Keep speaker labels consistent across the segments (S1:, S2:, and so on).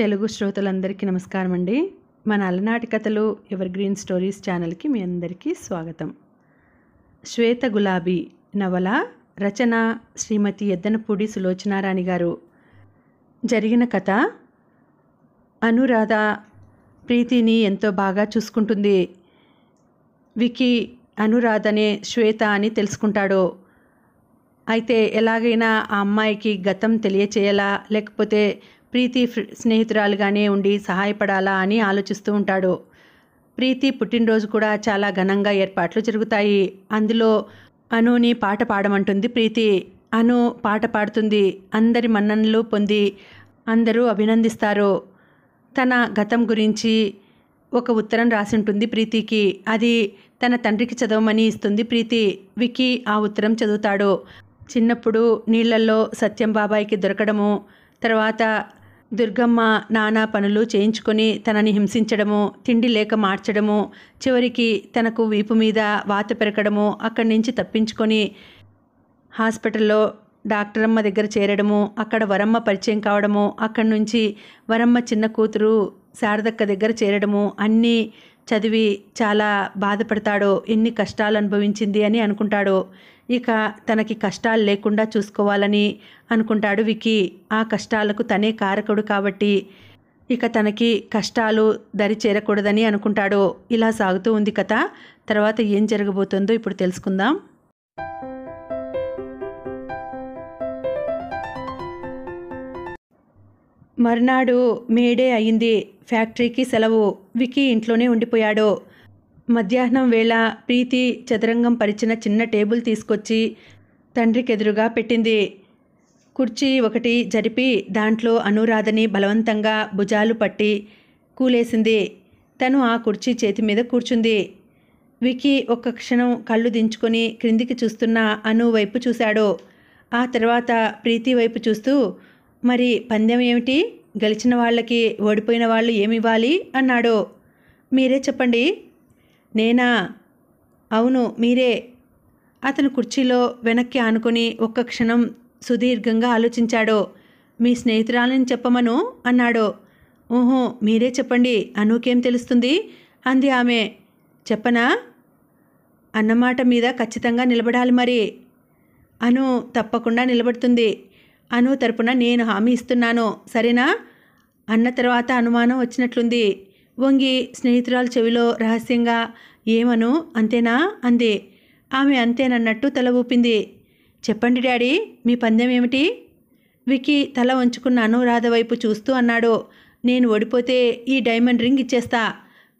S1: తెలుగు శ్రోతలందరికీ నమస్కారం అండి మన అలనాటి కథలు ఎవర్ గ్రీన్ స్టోరీస్ ఛానల్కి మీ అందరికీ స్వాగతం శ్వేత గులాబీ నవల రచన శ్రీమతి ఎద్దనపూడి సులోచనారాణి గారు జరిగిన కథ అనురాధ ప్రీతిని ఎంతో బాగా చూసుకుంటుంది వికీ అనురాధనే శ్వేత అని తెలుసుకుంటాడో అయితే ఎలాగైనా ఆ అమ్మాయికి గతం తెలియచేయాలా లేకపోతే ప్రీతి స్నేహితురాలుగానే ఉండి సహాయపడాలా అని ఆలోచిస్తూ ఉంటాడు ప్రీతి పుట్టినరోజు కూడా చాలా ఘనంగా ఏర్పాట్లు జరుగుతాయి అందులో అనుని పాట పాడమంటుంది ప్రీతి అను పాట పాడుతుంది అందరి మన్ననలు పొంది అందరూ అభినందిస్తారు తన గతం గురించి ఒక ఉత్తరం రాసింటుంది ప్రీతికి అది తన తండ్రికి చదవమని ఇస్తుంది ప్రీతి వికీ ఆ ఉత్తరం చదువుతాడు చిన్నప్పుడు నీళ్లలో సత్యం బాబాయికి దొరకడము తర్వాత దుర్గమ్మ నానా పనులు చేయించుకొని తనని హింసించడము తిండి లేక మార్చడము చివరికి తనకు వీపు మీద వాత పెరగడము అక్కడి నుంచి తప్పించుకొని హాస్పిటల్లో డాక్టరమ్మ దగ్గర చేరడము అక్కడ వరమ్మ పరిచయం కావడము అక్కడి నుంచి వరమ్మ చిన్న కూతురు శారదక్క దగ్గర చేరడము అన్నీ చదివి చాలా బాధపడతాడో ఎన్ని కష్టాలు అనుభవించింది అని అనుకుంటాడో ఇక తనకి కష్టాలు లేకుండా చూసుకోవాలని అనుకుంటాడు వికి ఆ కష్టాలకు తనే కారకుడు కాబట్టి ఇక తనకి కష్టాలు దరి చేరకూడదని అనుకుంటాడు ఇలా సాగుతూ ఉంది కథ తర్వాత ఏం జరగబోతుందో ఇప్పుడు తెలుసుకుందాం మర్నాడు మేడే అయింది ఫ్యాక్టరీకి సెలవు వికీ ఇంట్లోనే ఉండిపోయాడు మధ్యాహ్నం వేళ ప్రీతి చదరంగం పరిచిన చిన్న టేబుల్ తీసుకొచ్చి తండ్రికి ఎదురుగా పెట్టింది కుర్చీ ఒకటి జరిపి దాంట్లో అనురాధని బలవంతంగా భుజాలు పట్టి కూలేసింది తను ఆ కుర్చీ చేతి మీద కూర్చుంది వికి ఒక్క క్షణం కళ్ళు దించుకొని క్రిందికి చూస్తున్న అను వైపు చూశాడు ఆ తర్వాత ప్రీతి వైపు చూస్తూ మరి పందెం ఏమిటి గెలిచిన వాళ్ళకి ఓడిపోయిన వాళ్ళు ఏమివ్వాలి అన్నాడు మీరే చెప్పండి నేనా అవును మీరే అతను కుర్చీలో వెనక్కి ఆనుకొని ఒక్క క్షణం సుదీర్ఘంగా ఆలోచించాడో మీ స్నేహితురాలని చెప్పమను అన్నాడు ఓహో మీరే చెప్పండి అనూకేం తెలుస్తుంది అంది ఆమె చెప్పనా అన్నమాట మీద ఖచ్చితంగా నిలబడాలి మరి అను తప్పకుండా నిలబడుతుంది అను తరపున నేను హామీ ఇస్తున్నాను సరేనా అన్న తర్వాత అనుమానం వచ్చినట్లుంది వంగి స్నేహితురాలు చెవిలో రహస్యంగా ఏమను అంతేనా అంది ఆమె అంతేనన్నట్టు తల ఊపింది చెప్పండి డాడీ మీ పందెం ఏమిటి విక్కీ తల ఉంచుకున్న అనురాధ వైపు చూస్తూ అన్నాడు నేను ఓడిపోతే ఈ డైమండ్ రింగ్ ఇచ్చేస్తా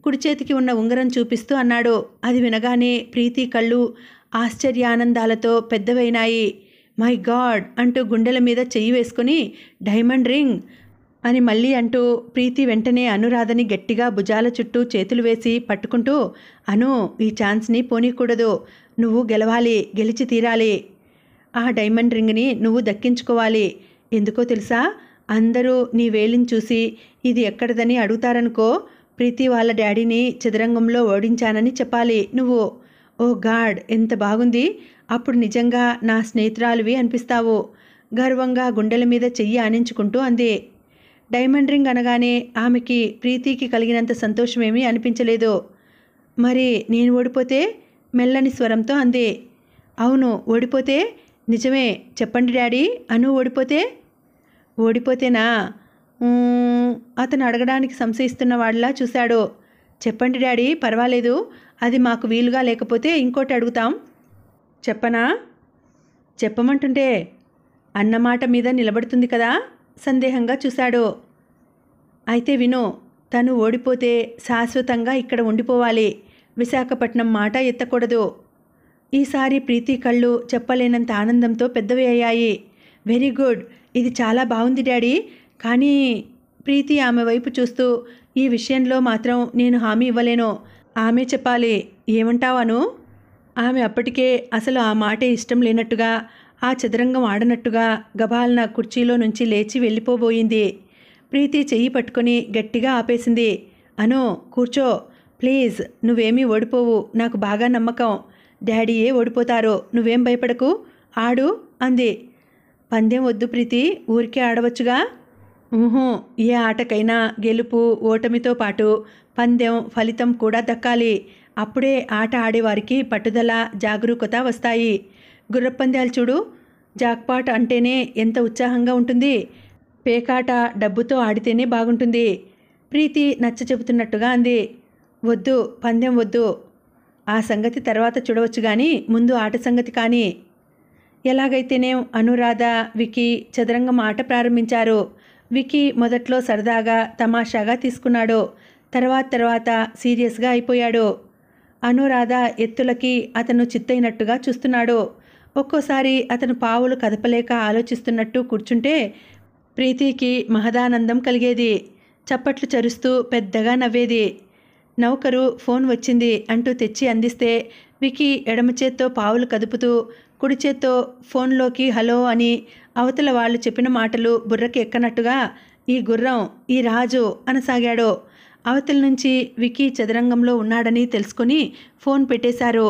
S1: కుడి చేతికి ఉన్న ఉంగరం చూపిస్తూ అన్నాడు అది వినగానే ప్రీతి కళ్ళు ఆశ్చర్యానందాలతో పెద్దవైనాయి మై గాడ్ అంటూ గుండెల మీద చెయ్యి వేసుకుని డైమండ్ రింగ్ అని మళ్ళీ అంటూ ప్రీతి వెంటనే అనురాధని గట్టిగా భుజాల చుట్టూ చేతులు వేసి పట్టుకుంటూ అను ఈ ఛాన్స్ని పోనీకూడదు నువ్వు గెలవాలి గెలిచి తీరాలి ఆ డైమండ్ రింగ్ని నువ్వు దక్కించుకోవాలి ఎందుకో తెలుసా అందరూ నీ వేలిని చూసి ఇది ఎక్కడదని అడుగుతారనుకో ప్రీతి వాళ్ళ డాడీని చదరంగంలో ఓడించానని చెప్పాలి నువ్వు ఓ గాడ్ ఎంత బాగుంది అప్పుడు నిజంగా నా స్నేహితురాలువి అనిపిస్తావు గర్వంగా గుండెల మీద చెయ్యి ఆనించుకుంటూ అంది డైమండ్ రింగ్ అనగానే ఆమెకి ప్రీతికి కలిగినంత సంతోషమేమీ అనిపించలేదు మరి నేను ఓడిపోతే మెల్లని స్వరంతో అంది అవును ఓడిపోతే నిజమే చెప్పండి డాడీ అను ఓడిపోతే ఓడిపోతేనా అతను అడగడానికి సంశయిస్తున్న వాళ్ళలా చూశాడు చెప్పండి డాడీ పర్వాలేదు అది మాకు వీలుగా లేకపోతే ఇంకోటి అడుగుతాం చెప్పనా చెప్పమంటుంటే అన్నమాట మీద నిలబడుతుంది కదా సందేహంగా చూశాడు అయితే విను తను ఓడిపోతే శాశ్వతంగా ఇక్కడ ఉండిపోవాలి విశాఖపట్నం మాట ఎత్తకూడదు ఈసారి ప్రీతి కళ్ళు చెప్పలేనంత ఆనందంతో పెద్దవి అయ్యాయి వెరీ గుడ్ ఇది చాలా బాగుంది డాడీ కానీ ప్రీతి ఆమె వైపు చూస్తూ ఈ విషయంలో మాత్రం నేను హామీ ఇవ్వలేను ఆమె చెప్పాలి ఏమంటావాను ఆమె అప్పటికే అసలు ఆ మాట ఇష్టం లేనట్టుగా ఆ చదరంగం ఆడనట్టుగా గబాల్న కుర్చీలో నుంచి లేచి వెళ్ళిపోబోయింది ప్రీతి చెయ్యి పట్టుకొని గట్టిగా ఆపేసింది అను కూర్చో ప్లీజ్ నువ్వేమీ ఓడిపోవు నాకు బాగా నమ్మకం డాడీయే ఓడిపోతారు నువ్వేం భయపడకు ఆడు అంది పందెం వద్దు ప్రీతి ఊరికే ఆడవచ్చుగా ఊహూ ఏ ఆటకైనా గెలుపు ఓటమితో పాటు పందెం ఫలితం కూడా దక్కాలి అప్పుడే ఆట ఆడేవారికి పట్టుదల జాగరూకత వస్తాయి గుర్రపందాలు చూడు జాక్పాట్ అంటేనే ఎంత ఉత్సాహంగా ఉంటుంది పేకాట డబ్బుతో ఆడితేనే బాగుంటుంది ప్రీతి నచ్చ చెబుతున్నట్టుగా అంది వద్దు పందెం వద్దు ఆ సంగతి తర్వాత చూడవచ్చు కానీ ముందు ఆట సంగతి కానీ ఎలాగైతేనే అనురాధ వికీ చదరంగం ఆట ప్రారంభించారు వికీ మొదట్లో సరదాగా తమాషాగా తీసుకున్నాడు తర్వాత తర్వాత సీరియస్గా అయిపోయాడు అనురాధ ఎత్తులకి అతను చిత్తైనట్టుగా చూస్తున్నాడు ఒక్కోసారి అతను పావులు కదపలేక ఆలోచిస్తున్నట్టు కూర్చుంటే ప్రీతికి మహదానందం కలిగేది చప్పట్లు చరుస్తూ పెద్దగా నవ్వేది నౌకరు ఫోన్ వచ్చింది అంటూ తెచ్చి అందిస్తే వికీ ఎడమ చేత్తో పావులు కదుపుతూ కుడి చేత్తో ఫోన్లోకి హలో అని అవతల వాళ్ళు చెప్పిన మాటలు బుర్రకి ఎక్కనట్టుగా ఈ గుర్రం ఈ రాజు అనసాగాడు అవతల నుంచి వికీ చదరంగంలో ఉన్నాడని తెలుసుకుని ఫోన్ పెట్టేశారు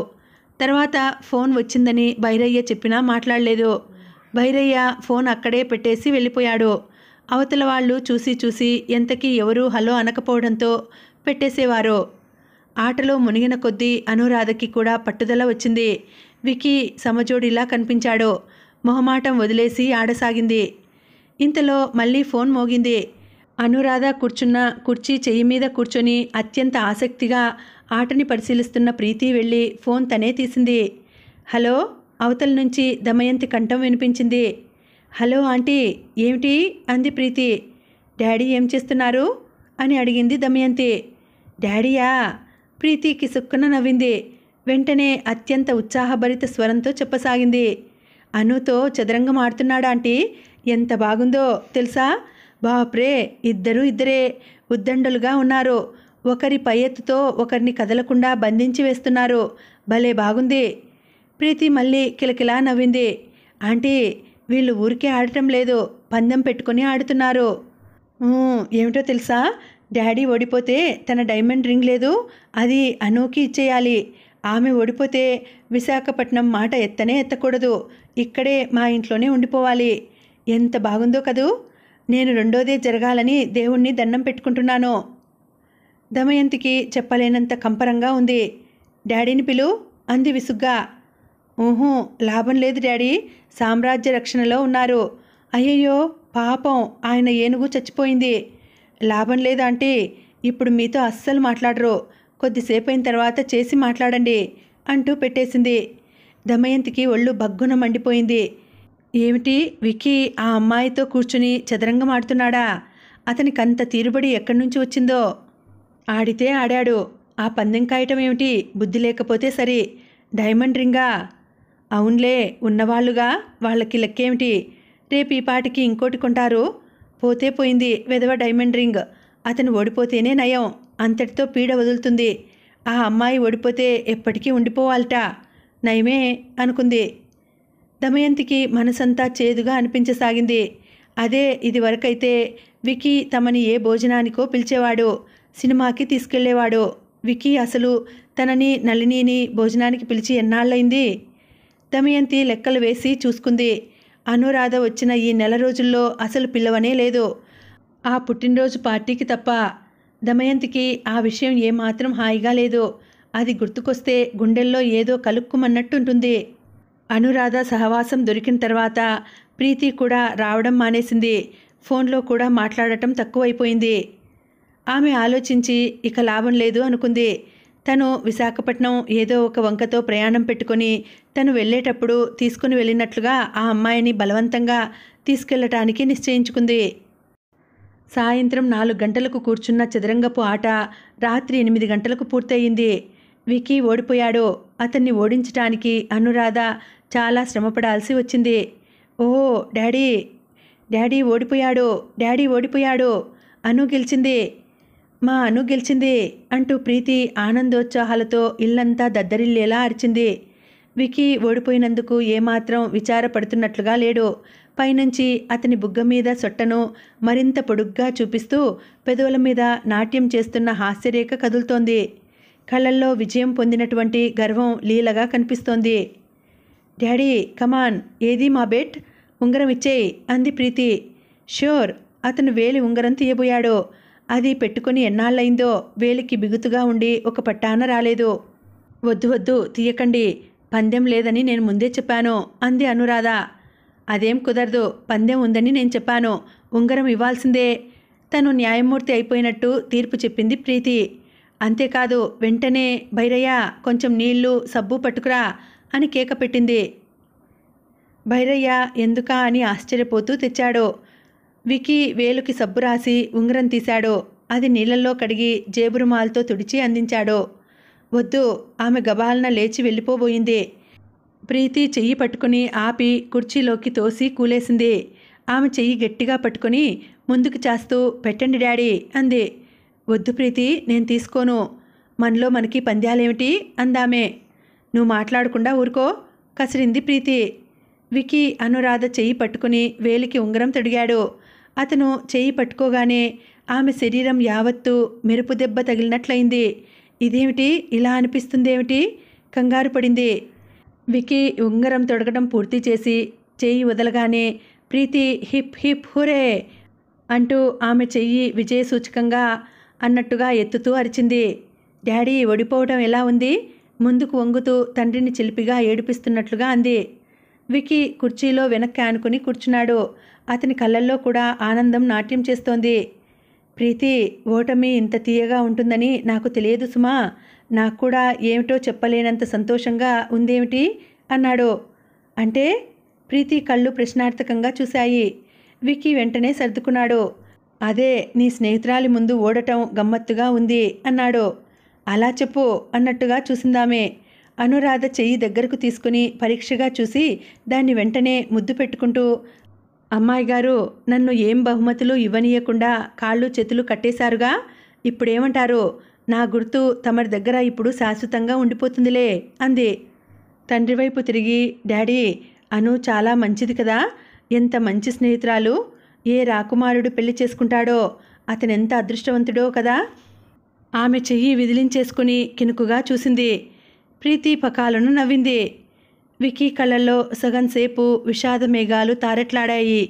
S1: తర్వాత ఫోన్ వచ్చిందని భైరయ్య చెప్పినా మాట్లాడలేదు భైరయ్య ఫోన్ అక్కడే పెట్టేసి వెళ్ళిపోయాడు అవతల వాళ్ళు చూసి చూసి ఎంతకీ ఎవరూ హలో అనకపోవడంతో పెట్టేసేవారు ఆటలో మునిగిన కొద్దీ అనురాధకి కూడా పట్టుదల వచ్చింది వికీ సమజోడిలా కనిపించాడు మొహమాటం వదిలేసి ఆడసాగింది ఇంతలో మళ్ళీ ఫోన్ మోగింది అనురాధ కూర్చున్న కుర్చీ చెయ్యి మీద కూర్చొని అత్యంత ఆసక్తిగా ఆటని పరిశీలిస్తున్న ప్రీతి వెళ్ళి ఫోన్ తనే తీసింది హలో అవతల నుంచి దమయంతి కంఠం వినిపించింది హలో ఆంటీ ఏమిటి అంది ప్రీతి డాడీ ఏం చేస్తున్నారు అని అడిగింది దమయంతి డాడీయా ప్రీతికి సుక్కున నవ్వింది వెంటనే అత్యంత ఉత్సాహభరిత స్వరంతో చెప్పసాగింది అనుతో చదరంగం ఆడుతున్నాడా ఆంటీ ఎంత బాగుందో తెలుసా బాప్రే ఇద్దరూ ఇద్దరే ఉద్దండలుగా ఉన్నారు ఒకరి పై ఎత్తుతో ఒకరిని కదలకుండా బంధించి వేస్తున్నారు భలే బాగుంది ప్రీతి మళ్ళీ కిలకిలా నవ్వింది ఆంటీ వీళ్ళు ఊరికే ఆడటం లేదు పందెం పెట్టుకుని ఆడుతున్నారు ఏమిటో తెలుసా డాడీ ఓడిపోతే తన డైమండ్ రింగ్ లేదు అది అనూకి ఇచ్చేయాలి ఆమె ఓడిపోతే విశాఖపట్నం మాట ఎత్తనే ఎత్తకూడదు ఇక్కడే మా ఇంట్లోనే ఉండిపోవాలి ఎంత బాగుందో కదూ నేను రెండోదే జరగాలని దేవుణ్ణి దండం పెట్టుకుంటున్నాను దమయంతికి చెప్పలేనంత కంపరంగా ఉంది డాడీని పిలు అంది విసుగ్గా ఊహూ లాభం లేదు డాడీ సామ్రాజ్య రక్షణలో ఉన్నారు అయ్యయ్యో పాపం ఆయన ఏనుగు చచ్చిపోయింది లాభం లేదు ఆంటీ ఇప్పుడు మీతో అస్సలు మాట్లాడరు కొద్దిసేపు అయిన తర్వాత చేసి మాట్లాడండి అంటూ పెట్టేసింది దమయంతికి ఒళ్ళు బగ్గున మండిపోయింది ఏమిటి విక్కీ ఆ అమ్మాయితో కూర్చుని చదరంగం ఆడుతున్నాడా అతనికి అంత తీరుబడి ఎక్కడి నుంచి వచ్చిందో ఆడితే ఆడాడు ఆ పందెం కాయటం ఏమిటి బుద్ధి లేకపోతే సరే డైమండ్ రింగా అవునులే ఉన్నవాళ్ళుగా వాళ్ళకి లెక్కేమిటి రేపు ఈ పాటికి ఇంకోటి కొంటారు పోతే పోయింది విధవ డైమండ్ రింగ్ అతను ఓడిపోతేనే నయం అంతటితో పీడ వదులుతుంది ఆ అమ్మాయి ఓడిపోతే ఎప్పటికీ ఉండిపోవాలట నయమే అనుకుంది దమయంతికి మనసంతా చేదుగా అనిపించసాగింది అదే ఇదివరకైతే వికీ తమని ఏ భోజనానికో పిలిచేవాడు సినిమాకి తీసుకెళ్లేవాడు వికీ అసలు తనని నళినిని భోజనానికి పిలిచి ఎన్నాళ్ళైంది దమయంతి లెక్కలు వేసి చూసుకుంది అనురాధ వచ్చిన ఈ నెల రోజుల్లో అసలు పిల్లవనే లేదు ఆ పుట్టినరోజు పార్టీకి తప్ప దమయంతికి ఆ విషయం ఏమాత్రం హాయిగా లేదు అది గుర్తుకొస్తే గుండెల్లో ఏదో కలుక్కుమన్నట్టుంటుంది అనురాధ సహవాసం దొరికిన తర్వాత ప్రీతి కూడా రావడం మానేసింది ఫోన్లో కూడా మాట్లాడటం తక్కువైపోయింది ఆమె ఆలోచించి ఇక లాభం లేదు అనుకుంది తను విశాఖపట్నం ఏదో ఒక వంకతో ప్రయాణం పెట్టుకొని తను వెళ్ళేటప్పుడు తీసుకుని వెళ్ళినట్లుగా ఆ అమ్మాయిని బలవంతంగా తీసుకెళ్లటానికి నిశ్చయించుకుంది సాయంత్రం నాలుగు గంటలకు కూర్చున్న చదరంగపు ఆట రాత్రి ఎనిమిది గంటలకు పూర్తయింది వికీ ఓడిపోయాడు అతన్ని ఓడించటానికి అనురాధ చాలా శ్రమపడాల్సి వచ్చింది ఓ డాడీ డాడీ ఓడిపోయాడు డాడీ ఓడిపోయాడు అను గెలిచింది మా అను గెలిచింది అంటూ ప్రీతి ఆనందోత్సాహాలతో ఇల్లంతా దద్దరిల్లేలా అరిచింది వికీ ఓడిపోయినందుకు ఏమాత్రం విచారపడుతున్నట్లుగా లేడు పైనుంచి అతని బుగ్గ మీద సొట్టను మరింత పొడుగ్గా చూపిస్తూ పెదవుల మీద నాట్యం చేస్తున్న హాస్యరేఖ కదులుతోంది కళ్ళల్లో విజయం పొందినటువంటి గర్వం లీలగా కనిపిస్తోంది డాడీ కమాన్ ఏది మా బెట్ ఉంగరం ఇచ్చేయి అంది ప్రీతి ష్యూర్ అతను వేలి ఉంగరం తీయబోయాడు అది పెట్టుకుని ఎన్నాళ్ళైందో వేలికి బిగుతుగా ఉండి ఒక పట్టాన రాలేదు వద్దు వద్దు తీయకండి పందెం లేదని నేను ముందే చెప్పాను అంది అనురాధ అదేం కుదరదు పందెం ఉందని నేను చెప్పాను ఉంగరం ఇవ్వాల్సిందే తను న్యాయమూర్తి అయిపోయినట్టు తీర్పు చెప్పింది ప్రీతి అంతేకాదు వెంటనే భైరయ్య కొంచెం నీళ్లు సబ్బు పట్టుకురా అని కేక పెట్టింది భైరయ్య ఎందుకా అని ఆశ్చర్యపోతూ తెచ్చాడు వికీ వేలుకి సబ్బు రాసి ఉంగరం తీశాడో అది నీళ్ళల్లో కడిగి జేబురుమాలతో తుడిచి అందించాడో వద్దు ఆమె గబాలన లేచి వెళ్ళిపోబోయింది ప్రీతి చెయ్యి పట్టుకుని ఆపి కుర్చీలోకి తోసి కూలేసింది ఆమె చెయ్యి గట్టిగా పట్టుకుని ముందుకు చేస్తూ పెట్టండి డాడీ అంది వద్దు ప్రీతి నేను తీసుకోను మనలో మనకి పంద్యాలేమిటి అందామే నువ్వు మాట్లాడకుండా ఊరుకో కసిరింది ప్రీతి వికీ అనురాధ చెయ్యి పట్టుకుని వేలికి ఉంగరం తొడిగాడు అతను చేయి పట్టుకోగానే ఆమె శరీరం యావత్తు మెరుపు దెబ్బ తగిలినట్లయింది ఇదేమిటి ఇలా అనిపిస్తుందేమిటి కంగారు పడింది వికీ ఉంగరం తొడగడం పూర్తి చేసి చేయి వదలగానే ప్రీతి హిప్ హిప్ హురే అంటూ ఆమె చెయ్యి విజయ సూచకంగా అన్నట్టుగా ఎత్తుతూ అరిచింది డాడీ ఓడిపోవడం ఎలా ఉంది ముందుకు వంగుతూ తండ్రిని చిలిపిగా ఏడిపిస్తున్నట్లుగా అంది వికీ కుర్చీలో వెనక్కి ఆనుకుని కూర్చున్నాడు అతని కళ్ళల్లో కూడా ఆనందం నాట్యం చేస్తోంది ప్రీతి ఓటమి ఇంత తీయగా ఉంటుందని నాకు తెలియదు సుమా నాకు కూడా ఏమిటో చెప్పలేనంత సంతోషంగా ఉందేమిటి అన్నాడు అంటే ప్రీతి కళ్ళు ప్రశ్నార్థకంగా చూశాయి విక్కీ వెంటనే సర్దుకున్నాడు అదే నీ స్నేహితురాలి ముందు ఓడటం గమ్మత్తుగా ఉంది అన్నాడు అలా చెప్పు అన్నట్టుగా చూసిందామే అనురాధ చెయ్యి దగ్గరకు తీసుకుని పరీక్షగా చూసి దాన్ని వెంటనే ముద్దు పెట్టుకుంటూ అమ్మాయి గారు నన్ను ఏం బహుమతులు ఇవ్వనీయకుండా కాళ్ళు చేతులు కట్టేశారుగా ఇప్పుడేమంటారు నా గుర్తు తమరి దగ్గర ఇప్పుడు శాశ్వతంగా ఉండిపోతుందిలే అంది తండ్రి వైపు తిరిగి డాడీ అను చాలా మంచిది కదా ఎంత మంచి స్నేహితురాలు ఏ రాకుమారుడు పెళ్లి చేసుకుంటాడో అతనెంత అదృష్టవంతుడో కదా ఆమె చెయ్యి విదిలించేసుకుని కినుకుగా చూసింది ప్రీతి పకాలను నవ్వింది వికీ కళ్ళల్లో సగంసేపు విషాద మేఘాలు తారెట్లాడాయి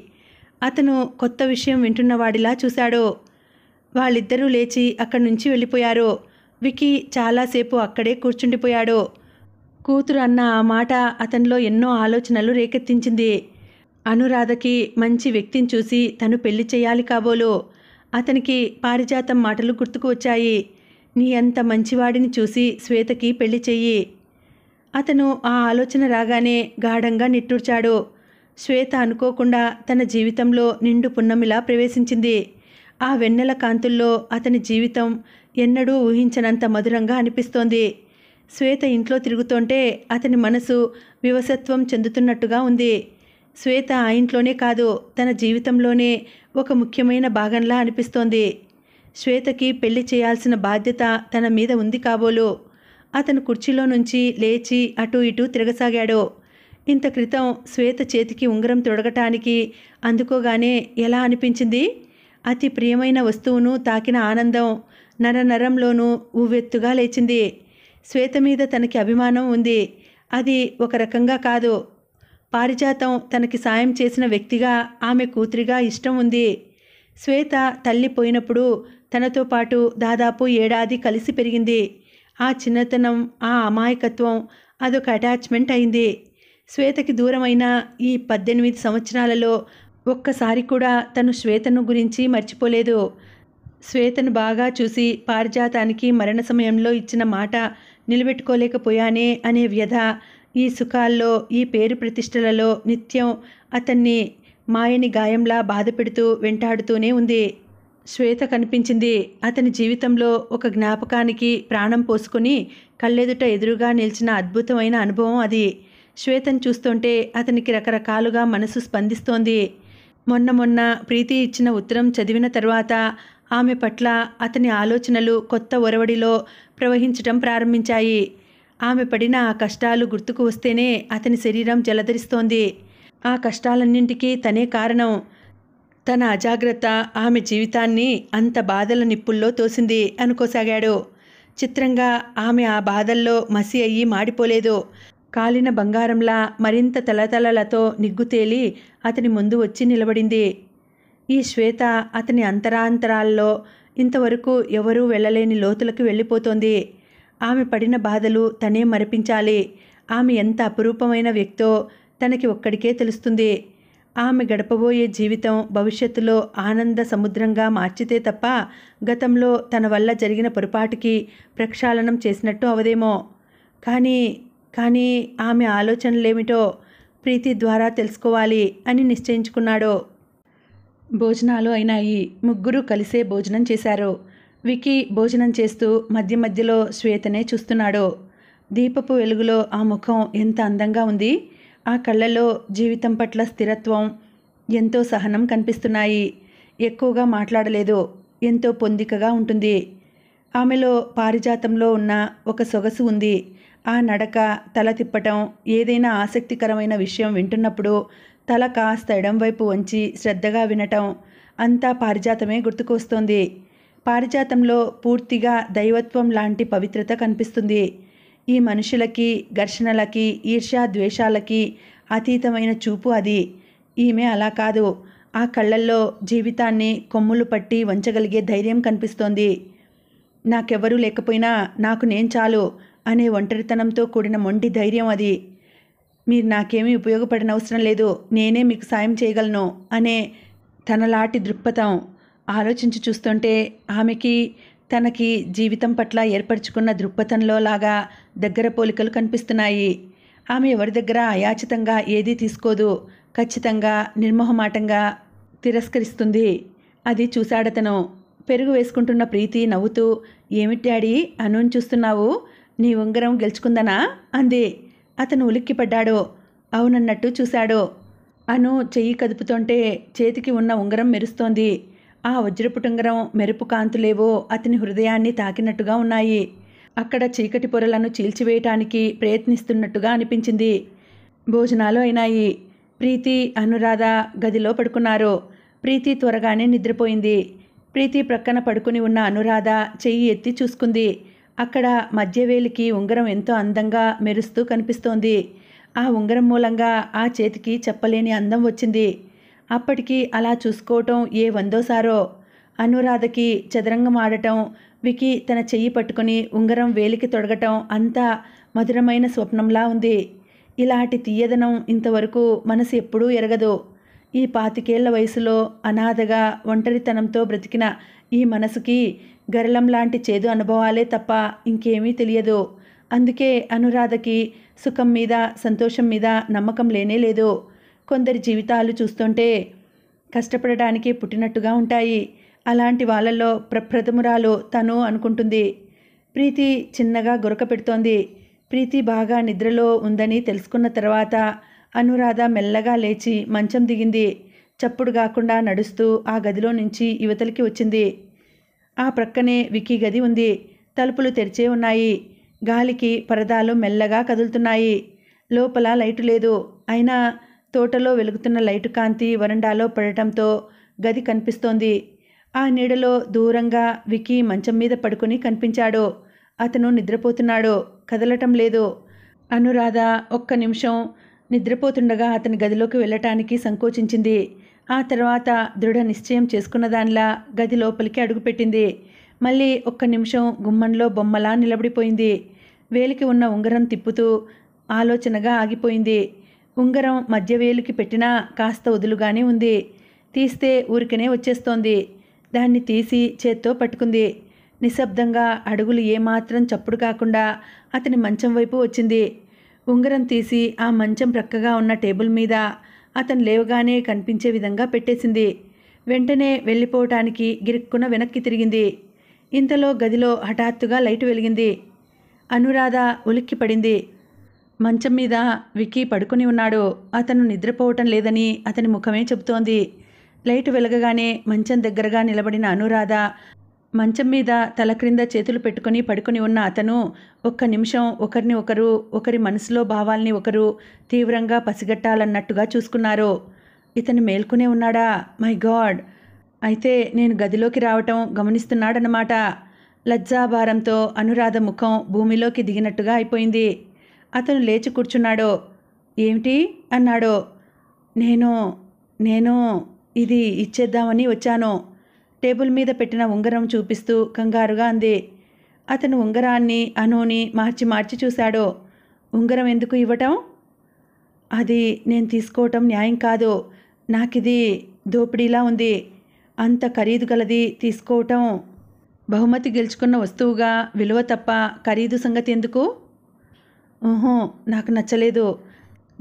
S1: అతను కొత్త విషయం వింటున్నవాడిలా చూశాడు వాళ్ళిద్దరూ లేచి అక్కడి నుంచి వెళ్ళిపోయారు వికీ చాలాసేపు అక్కడే కూర్చుండిపోయాడు కూతురు అన్న ఆ మాట అతనిలో ఎన్నో ఆలోచనలు రేకెత్తించింది అనురాధకి మంచి వ్యక్తిని చూసి తను పెళ్లి చేయాలి కాబోలు అతనికి పారిజాతం మాటలు గుర్తుకు వచ్చాయి నీ అంత మంచివాడిని చూసి శ్వేతకి పెళ్లి చెయ్యి అతను ఆ ఆలోచన రాగానే గాఢంగా నిట్టూర్చాడు శ్వేత అనుకోకుండా తన జీవితంలో నిండు పున్నమిలా ప్రవేశించింది ఆ వెన్నెల కాంతుల్లో అతని జీవితం ఎన్నడూ ఊహించనంత మధురంగా అనిపిస్తోంది శ్వేత ఇంట్లో తిరుగుతుంటే అతని మనసు వివసత్వం చెందుతున్నట్టుగా ఉంది శ్వేత ఆ ఇంట్లోనే కాదు తన జీవితంలోనే ఒక ముఖ్యమైన భాగంలా అనిపిస్తోంది శ్వేతకి పెళ్లి చేయాల్సిన బాధ్యత తన మీద ఉంది కాబోలు అతను కుర్చీలో నుంచి లేచి అటూ ఇటూ తిరగసాగాడో ఇంత క్రితం శ్వేత చేతికి ఉంగరం తొడగటానికి అందుకోగానే ఎలా అనిపించింది అతి ప్రియమైన వస్తువును తాకిన ఆనందం నరనరంలోనూ ఉవ్వెత్తుగా లేచింది శ్వేత మీద తనకి అభిమానం ఉంది అది ఒక రకంగా కాదు పారిజాతం తనకి సాయం చేసిన వ్యక్తిగా ఆమె కూతురిగా ఇష్టం ఉంది శ్వేత తల్లి పోయినప్పుడు తనతో పాటు దాదాపు ఏడాది కలిసి పెరిగింది ఆ చిన్నతనం ఆ అమాయకత్వం అదొక అటాచ్మెంట్ అయింది శ్వేతకి దూరమైన ఈ పద్దెనిమిది సంవత్సరాలలో ఒక్కసారి కూడా తను శ్వేతను గురించి మర్చిపోలేదు శ్వేతను బాగా చూసి పారిజాతానికి మరణ సమయంలో ఇచ్చిన మాట నిలబెట్టుకోలేకపోయానే అనే వ్యధ ఈ సుఖాల్లో ఈ పేరు ప్రతిష్టలలో నిత్యం అతన్ని మాయని గాయంలా బాధపెడుతూ వెంటాడుతూనే ఉంది శ్వేత కనిపించింది అతని జీవితంలో ఒక జ్ఞాపకానికి ప్రాణం పోసుకుని కళ్ళెదుట ఎదురుగా నిలిచిన అద్భుతమైన అనుభవం అది శ్వేతను చూస్తుంటే అతనికి రకరకాలుగా మనసు స్పందిస్తోంది మొన్న మొన్న ప్రీతి ఇచ్చిన ఉత్తరం చదివిన తర్వాత ఆమె పట్ల అతని ఆలోచనలు కొత్త ఒరవడిలో ప్రవహించటం ప్రారంభించాయి ఆమె పడిన ఆ కష్టాలు గుర్తుకు వస్తేనే అతని శరీరం జలధరిస్తోంది ఆ కష్టాలన్నింటికీ తనే కారణం తన అజాగ్రత్త ఆమె జీవితాన్ని అంత బాధల నిప్పుల్లో తోసింది అనుకోసాగాడు చిత్రంగా ఆమె ఆ బాధల్లో మసి అయ్యి మాడిపోలేదు కాలిన బంగారంలా మరింత తలతలలతో నిగ్గుతేలి అతని ముందు వచ్చి నిలబడింది ఈ శ్వేత అతని అంతరాంతరాల్లో ఇంతవరకు ఎవరూ వెళ్ళలేని లోతులకు వెళ్ళిపోతోంది ఆమె పడిన బాధలు తనే మరిపించాలి ఆమె ఎంత అపురూపమైన వ్యక్తో తనకి ఒక్కడికే తెలుస్తుంది ఆమె గడపబోయే జీవితం భవిష్యత్తులో ఆనంద సముద్రంగా మార్చితే తప్ప గతంలో తన వల్ల జరిగిన పొరపాటుకి ప్రక్షాళనం చేసినట్టు అవదేమో కానీ కానీ ఆమె ఆలోచనలేమిటో ప్రీతి ద్వారా తెలుసుకోవాలి అని నిశ్చయించుకున్నాడు భోజనాలు అయినాయి ముగ్గురు కలిసే భోజనం చేశారు వికీ భోజనం చేస్తూ మధ్య మధ్యలో శ్వేతనే చూస్తున్నాడు దీపపు వెలుగులో ఆ ముఖం ఎంత అందంగా ఉంది ఆ కళ్ళలో జీవితం పట్ల స్థిరత్వం ఎంతో సహనం కనిపిస్తున్నాయి ఎక్కువగా మాట్లాడలేదు ఎంతో పొందికగా ఉంటుంది ఆమెలో పారిజాతంలో ఉన్న ఒక సొగసు ఉంది ఆ నడక తల తిప్పటం ఏదైనా ఆసక్తికరమైన విషయం వింటున్నప్పుడు తల కాస్త ఎడం వైపు వంచి శ్రద్ధగా వినటం అంతా పారిజాతమే గుర్తుకొస్తోంది పారిజాతంలో పూర్తిగా దైవత్వం లాంటి పవిత్రత కనిపిస్తుంది ఈ మనుషులకి ఘర్షణలకి ఈర్ష్యా ద్వేషాలకి అతీతమైన చూపు అది ఈమె అలా కాదు ఆ కళ్ళల్లో జీవితాన్ని కొమ్ములు పట్టి వంచగలిగే ధైర్యం కనిపిస్తోంది నాకెవరూ లేకపోయినా నాకు నేను చాలు అనే ఒంటరితనంతో కూడిన మొండి ధైర్యం అది మీరు నాకేమీ ఉపయోగపడనవసరం లేదు నేనే మీకు సాయం చేయగలను అనే తనలాంటి దృక్పథం ఆలోచించి చూస్తుంటే ఆమెకి తనకి జీవితం పట్ల ఏర్పరచుకున్న దృక్పథంలో లాగా దగ్గర పోలికలు కనిపిస్తున్నాయి ఆమె ఎవరి దగ్గర అయాచితంగా ఏదీ తీసుకోదు ఖచ్చితంగా నిర్మోహమాటంగా తిరస్కరిస్తుంది అది చూశాడతను పెరుగు వేసుకుంటున్న ప్రీతి నవ్వుతూ డాడీ అనుని చూస్తున్నావు నీ ఉంగరం గెలుచుకుందనా అంది అతను ఉలిక్కిపడ్డాడు అవునన్నట్టు చూశాడు అను చెయ్యి కదుపుతుంటే చేతికి ఉన్న ఉంగరం మెరుస్తోంది ఆ వజ్రపు మెరుపు కాంతులేవో అతని హృదయాన్ని తాకినట్టుగా ఉన్నాయి అక్కడ చీకటి పొరలను చీల్చివేయటానికి ప్రయత్నిస్తున్నట్టుగా అనిపించింది భోజనాలు అయినాయి ప్రీతి అనురాధ గదిలో పడుకున్నారు ప్రీతి త్వరగానే నిద్రపోయింది ప్రీతి ప్రక్కన పడుకుని ఉన్న అనురాధ చెయ్యి ఎత్తి చూసుకుంది అక్కడ మధ్యవేలికి ఉంగరం ఎంతో అందంగా మెరుస్తూ కనిపిస్తోంది ఆ ఉంగరం మూలంగా ఆ చేతికి చెప్పలేని అందం వచ్చింది అప్పటికి అలా చూసుకోవటం ఏ వందోసారో అనురాధకి చదరంగం ఆడటం వికి తన చెయ్యి పట్టుకుని ఉంగరం వేలికి తొడగటం అంతా మధురమైన స్వప్నంలా ఉంది ఇలాంటి తీయదనం ఇంతవరకు మనసు ఎప్పుడూ ఎరగదు ఈ పాతికేళ్ల వయసులో అనాథగా ఒంటరితనంతో బ్రతికిన ఈ మనసుకి గరళం లాంటి చేదు అనుభవాలే తప్ప ఇంకేమీ తెలియదు అందుకే అనురాధకి సుఖం మీద సంతోషం మీద నమ్మకం లేనే లేదు కొందరి జీవితాలు చూస్తుంటే కష్టపడడానికి పుట్టినట్టుగా ఉంటాయి అలాంటి వాళ్ళల్లో ప్రప్రథమురాలు తను అనుకుంటుంది ప్రీతి చిన్నగా గొరక పెడుతోంది ప్రీతి బాగా నిద్రలో ఉందని తెలుసుకున్న తర్వాత అనురాధ మెల్లగా లేచి మంచం దిగింది చప్పుడు కాకుండా నడుస్తూ ఆ గదిలో నుంచి యువతలకి వచ్చింది ఆ ప్రక్కనే వికీ గది ఉంది తలుపులు తెరిచే ఉన్నాయి గాలికి పరదాలు మెల్లగా కదులుతున్నాయి లోపల లైటు లేదు అయినా తోటలో వెలుగుతున్న లైటు కాంతి వరండాలో పడటంతో గది కనిపిస్తోంది ఆ నీడలో దూరంగా వికీ మంచం మీద పడుకుని కనిపించాడు అతను నిద్రపోతున్నాడు కదలటం లేదు అనురాధ ఒక్క నిమిషం నిద్రపోతుండగా అతని గదిలోకి వెళ్ళటానికి సంకోచించింది ఆ తర్వాత దృఢ నిశ్చయం చేసుకున్న దానిలా గది లోపలికి అడుగుపెట్టింది మళ్ళీ ఒక్క నిమిషం గుమ్మంలో బొమ్మలా నిలబడిపోయింది వేలికి ఉన్న ఉంగరం తిప్పుతూ ఆలోచనగా ఆగిపోయింది ఉంగరం మధ్యవేలికి పెట్టినా కాస్త వదులుగానే ఉంది తీస్తే ఊరికనే వచ్చేస్తోంది దాన్ని తీసి చేత్తో పట్టుకుంది నిశ్శబ్దంగా అడుగులు ఏమాత్రం చప్పుడు కాకుండా అతని మంచం వైపు వచ్చింది ఉంగరం తీసి ఆ మంచం ప్రక్కగా ఉన్న టేబుల్ మీద అతను లేవగానే కనిపించే విధంగా పెట్టేసింది వెంటనే వెళ్ళిపోవటానికి గిరుక్కున వెనక్కి తిరిగింది ఇంతలో గదిలో హఠాత్తుగా లైటు వెలిగింది అనురాధ ఉలిక్కి పడింది మంచం మీద విక్కీ పడుకుని ఉన్నాడు అతను నిద్రపోవటం లేదని అతని ముఖమే చెబుతోంది లైట్ వెలగగానే మంచం దగ్గరగా నిలబడిన అనురాధ మంచం మీద తల క్రింద చేతులు పెట్టుకుని పడుకుని ఉన్న అతను ఒక్క నిమిషం ఒకరిని ఒకరు ఒకరి మనసులో భావాల్ని ఒకరు తీవ్రంగా పసిగట్టాలన్నట్టుగా చూసుకున్నారు ఇతను మేల్కొనే ఉన్నాడా మై గాడ్ అయితే నేను గదిలోకి రావటం గమనిస్తున్నాడనమాట లజ్జాభారంతో అనురాధ ముఖం భూమిలోకి దిగినట్టుగా అయిపోయింది అతను లేచి కూర్చున్నాడో ఏమిటి అన్నాడో నేను నేను ఇది ఇచ్చేద్దామని వచ్చాను టేబుల్ మీద పెట్టిన ఉంగరం చూపిస్తూ కంగారుగా అంది అతను ఉంగరాన్ని అనుని మార్చి మార్చి చూశాడు ఉంగరం ఎందుకు ఇవ్వటం అది నేను తీసుకోవటం న్యాయం కాదు నాకిది దోపిడీలా ఉంది అంత ఖరీదు గలది తీసుకోవటం బహుమతి గెలుచుకున్న వస్తువుగా విలువ తప్ప ఖరీదు సంగతి ఎందుకు ఓహో నాకు నచ్చలేదు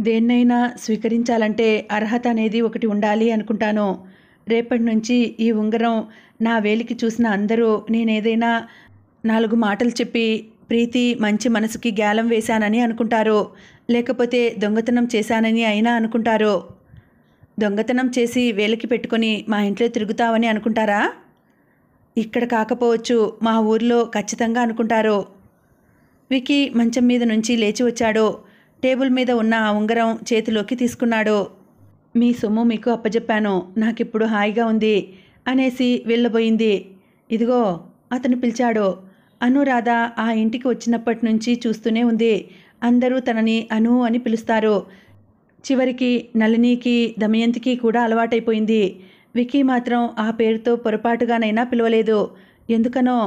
S1: దేన్నైనా స్వీకరించాలంటే అర్హత అనేది ఒకటి ఉండాలి అనుకుంటాను రేపటి నుంచి ఈ ఉంగరం నా వేలికి చూసిన అందరూ నేనేదైనా నాలుగు మాటలు చెప్పి ప్రీతి మంచి మనసుకి గ్యాలం వేశానని అనుకుంటారు లేకపోతే దొంగతనం చేశానని అయినా అనుకుంటారు దొంగతనం చేసి వేలికి పెట్టుకొని మా ఇంట్లో తిరుగుతావని అనుకుంటారా ఇక్కడ కాకపోవచ్చు మా ఊర్లో ఖచ్చితంగా అనుకుంటారు వికీ మంచం మీద నుంచి లేచి వచ్చాడో టేబుల్ మీద ఉన్న ఆ ఉంగరం చేతిలోకి తీసుకున్నాడో మీ సొమ్ము మీకు అప్పజెప్పాను నాకిప్పుడు హాయిగా ఉంది అనేసి వెళ్ళబోయింది ఇదిగో అతను పిలిచాడు అనురాధ ఆ ఇంటికి వచ్చినప్పటి నుంచి చూస్తూనే ఉంది అందరూ తనని అను అని పిలుస్తారు చివరికి నళినికి దమయంతికి కూడా అలవాటైపోయింది వికీ మాత్రం ఆ పేరుతో పొరపాటుగానైనా పిలవలేదు ఎందుకనో